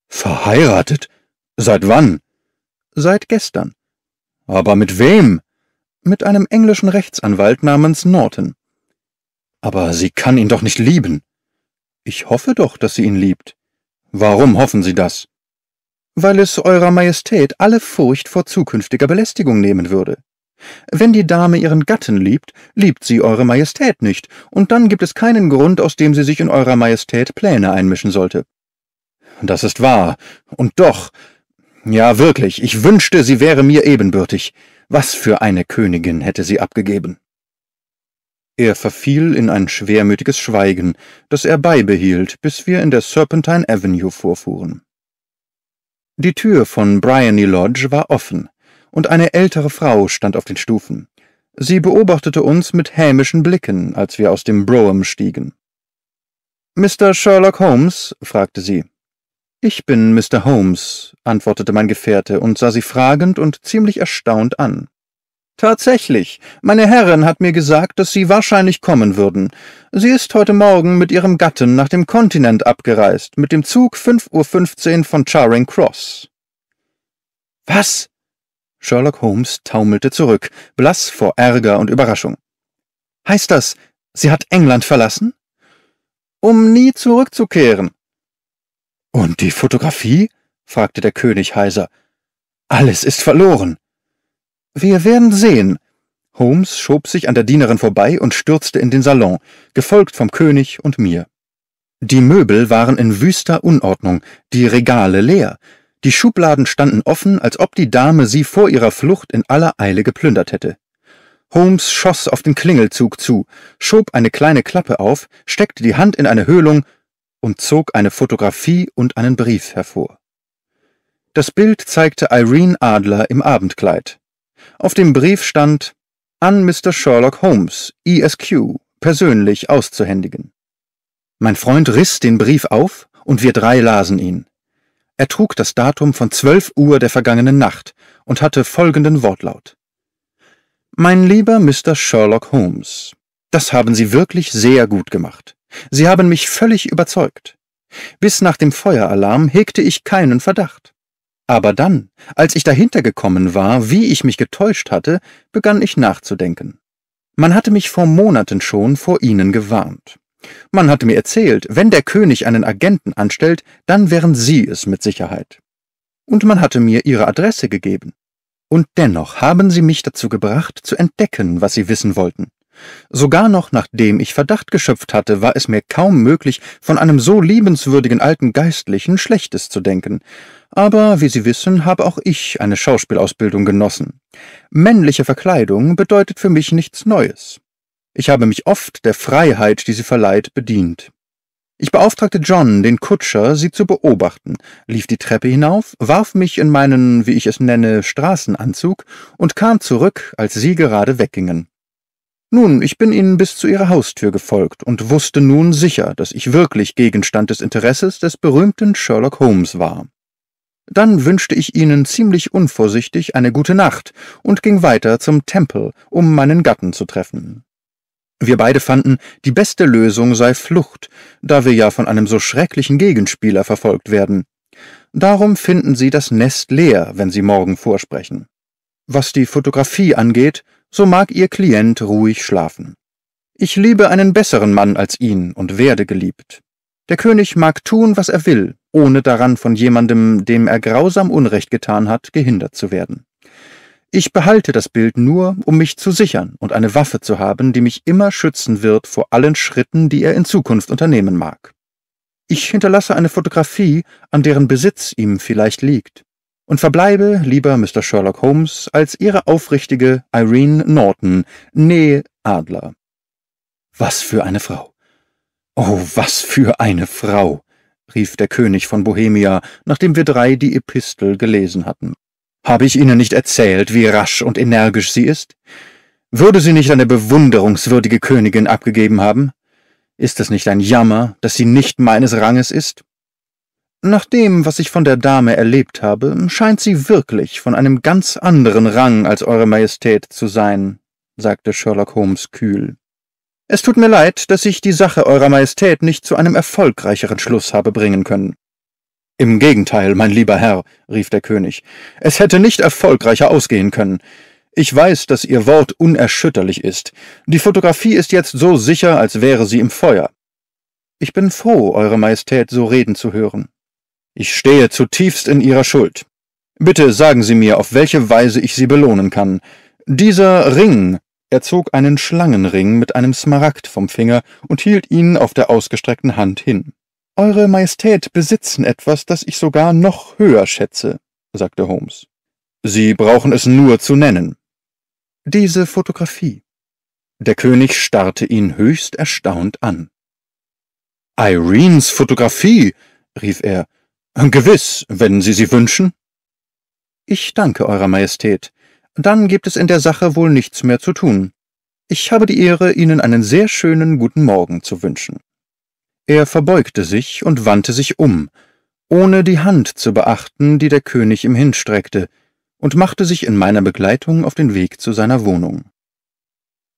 Verheiratet? Seit wann? Seit gestern. Aber mit wem? Mit einem englischen Rechtsanwalt namens Norton. Aber sie kann ihn doch nicht lieben. Ich hoffe doch, dass sie ihn liebt. Warum hoffen Sie das? Weil es Eurer Majestät alle Furcht vor zukünftiger Belästigung nehmen würde. Wenn die Dame ihren Gatten liebt, liebt sie Eure Majestät nicht, und dann gibt es keinen Grund, aus dem sie sich in Eurer Majestät Pläne einmischen sollte. Das ist wahr, und doch. Ja, wirklich, ich wünschte, sie wäre mir ebenbürtig. Was für eine Königin hätte sie abgegeben. Er verfiel in ein schwermütiges Schweigen, das er beibehielt, bis wir in der Serpentine Avenue vorfuhren. Die Tür von Bryony Lodge war offen, und eine ältere Frau stand auf den Stufen. Sie beobachtete uns mit hämischen Blicken, als wir aus dem Brougham stiegen. Mr. Sherlock Holmes? fragte sie. Ich bin Mr. Holmes, antwortete mein Gefährte und sah sie fragend und ziemlich erstaunt an. Tatsächlich. Meine Herrin hat mir gesagt, dass Sie wahrscheinlich kommen würden. Sie ist heute Morgen mit ihrem Gatten nach dem Kontinent abgereist, mit dem Zug 5.15 Uhr von Charing Cross. Was? Sherlock Holmes taumelte zurück, blass vor Ärger und Überraschung. Heißt das, sie hat England verlassen? Um nie zurückzukehren. Und die Fotografie? fragte der König heiser. Alles ist verloren. Wir werden sehen. Holmes schob sich an der Dienerin vorbei und stürzte in den Salon, gefolgt vom König und mir. Die Möbel waren in wüster Unordnung, die Regale leer, die Schubladen standen offen, als ob die Dame sie vor ihrer Flucht in aller Eile geplündert hätte. Holmes schoss auf den Klingelzug zu, schob eine kleine Klappe auf, steckte die Hand in eine Höhlung und zog eine Fotografie und einen Brief hervor. Das Bild zeigte Irene Adler im Abendkleid. Auf dem Brief stand an Mr. Sherlock Holmes, ESQ, persönlich auszuhändigen. Mein Freund riss den Brief auf, und wir drei lasen ihn. Er trug das Datum von zwölf Uhr der vergangenen Nacht und hatte folgenden Wortlaut. Mein lieber Mr. Sherlock Holmes, das haben Sie wirklich sehr gut gemacht. Sie haben mich völlig überzeugt. Bis nach dem Feueralarm hegte ich keinen Verdacht. Aber dann, als ich dahinter gekommen war, wie ich mich getäuscht hatte, begann ich nachzudenken. Man hatte mich vor Monaten schon vor ihnen gewarnt. Man hatte mir erzählt, wenn der König einen Agenten anstellt, dann wären sie es mit Sicherheit. Und man hatte mir ihre Adresse gegeben. Und dennoch haben sie mich dazu gebracht, zu entdecken, was sie wissen wollten. Sogar noch nachdem ich Verdacht geschöpft hatte, war es mir kaum möglich, von einem so liebenswürdigen alten Geistlichen Schlechtes zu denken, aber wie Sie wissen, habe auch ich eine Schauspielausbildung genossen. Männliche Verkleidung bedeutet für mich nichts Neues. Ich habe mich oft der Freiheit, die sie verleiht, bedient. Ich beauftragte John, den Kutscher, sie zu beobachten, lief die Treppe hinauf, warf mich in meinen, wie ich es nenne, Straßenanzug und kam zurück, als sie gerade weggingen. Nun, ich bin ihnen bis zu ihrer Haustür gefolgt und wusste nun sicher, dass ich wirklich Gegenstand des Interesses des berühmten Sherlock Holmes war. Dann wünschte ich ihnen ziemlich unvorsichtig eine gute Nacht und ging weiter zum Tempel, um meinen Gatten zu treffen. Wir beide fanden, die beste Lösung sei Flucht, da wir ja von einem so schrecklichen Gegenspieler verfolgt werden. Darum finden Sie das Nest leer, wenn Sie morgen vorsprechen. Was die Fotografie angeht, so mag Ihr Klient ruhig schlafen. Ich liebe einen besseren Mann als ihn und werde geliebt. Der König mag tun, was er will, ohne daran von jemandem, dem er grausam Unrecht getan hat, gehindert zu werden. Ich behalte das Bild nur, um mich zu sichern und eine Waffe zu haben, die mich immer schützen wird vor allen Schritten, die er in Zukunft unternehmen mag. Ich hinterlasse eine Fotografie, an deren Besitz ihm vielleicht liegt, und verbleibe, lieber Mr. Sherlock Holmes, als Ihre aufrichtige Irene Norton, nee Adler. Was für eine Frau. Oh, was für eine Frau rief der König von Bohemia, nachdem wir drei die Epistel gelesen hatten. Habe ich Ihnen nicht erzählt, wie rasch und energisch sie ist? Würde sie nicht eine bewunderungswürdige Königin abgegeben haben? Ist es nicht ein Jammer, dass sie nicht meines Ranges ist? Nach dem, was ich von der Dame erlebt habe, scheint sie wirklich von einem ganz anderen Rang als Eure Majestät zu sein, sagte Sherlock Holmes kühl. Es tut mir leid, dass ich die Sache Eurer Majestät nicht zu einem erfolgreicheren Schluss habe bringen können. Im Gegenteil, mein lieber Herr, rief der König, es hätte nicht erfolgreicher ausgehen können. Ich weiß, dass Ihr Wort unerschütterlich ist. Die Fotografie ist jetzt so sicher, als wäre sie im Feuer. Ich bin froh, Eure Majestät so reden zu hören. Ich stehe zutiefst in Ihrer Schuld. Bitte sagen Sie mir, auf welche Weise ich Sie belohnen kann. Dieser Ring, er zog einen Schlangenring mit einem Smaragd vom Finger und hielt ihn auf der ausgestreckten Hand hin. Eure Majestät besitzen etwas, das ich sogar noch höher schätze, sagte Holmes. Sie brauchen es nur zu nennen. Diese Fotografie. Der König starrte ihn höchst erstaunt an. Irenes Fotografie, rief er. Gewiss, wenn Sie sie wünschen. Ich danke, Eurer Majestät dann gibt es in der Sache wohl nichts mehr zu tun. Ich habe die Ehre, Ihnen einen sehr schönen guten Morgen zu wünschen. Er verbeugte sich und wandte sich um, ohne die Hand zu beachten, die der König ihm hinstreckte, und machte sich in meiner Begleitung auf den Weg zu seiner Wohnung.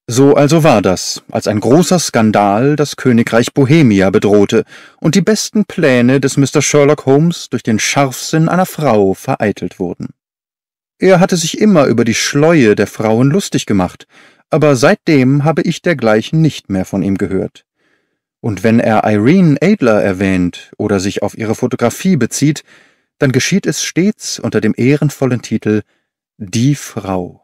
So also war das, als ein großer Skandal das Königreich Bohemia bedrohte und die besten Pläne des Mr. Sherlock Holmes durch den Scharfsinn einer Frau vereitelt wurden. Er hatte sich immer über die Schleue der Frauen lustig gemacht, aber seitdem habe ich dergleichen nicht mehr von ihm gehört. Und wenn er Irene Adler erwähnt oder sich auf ihre Fotografie bezieht, dann geschieht es stets unter dem ehrenvollen Titel Die Frau.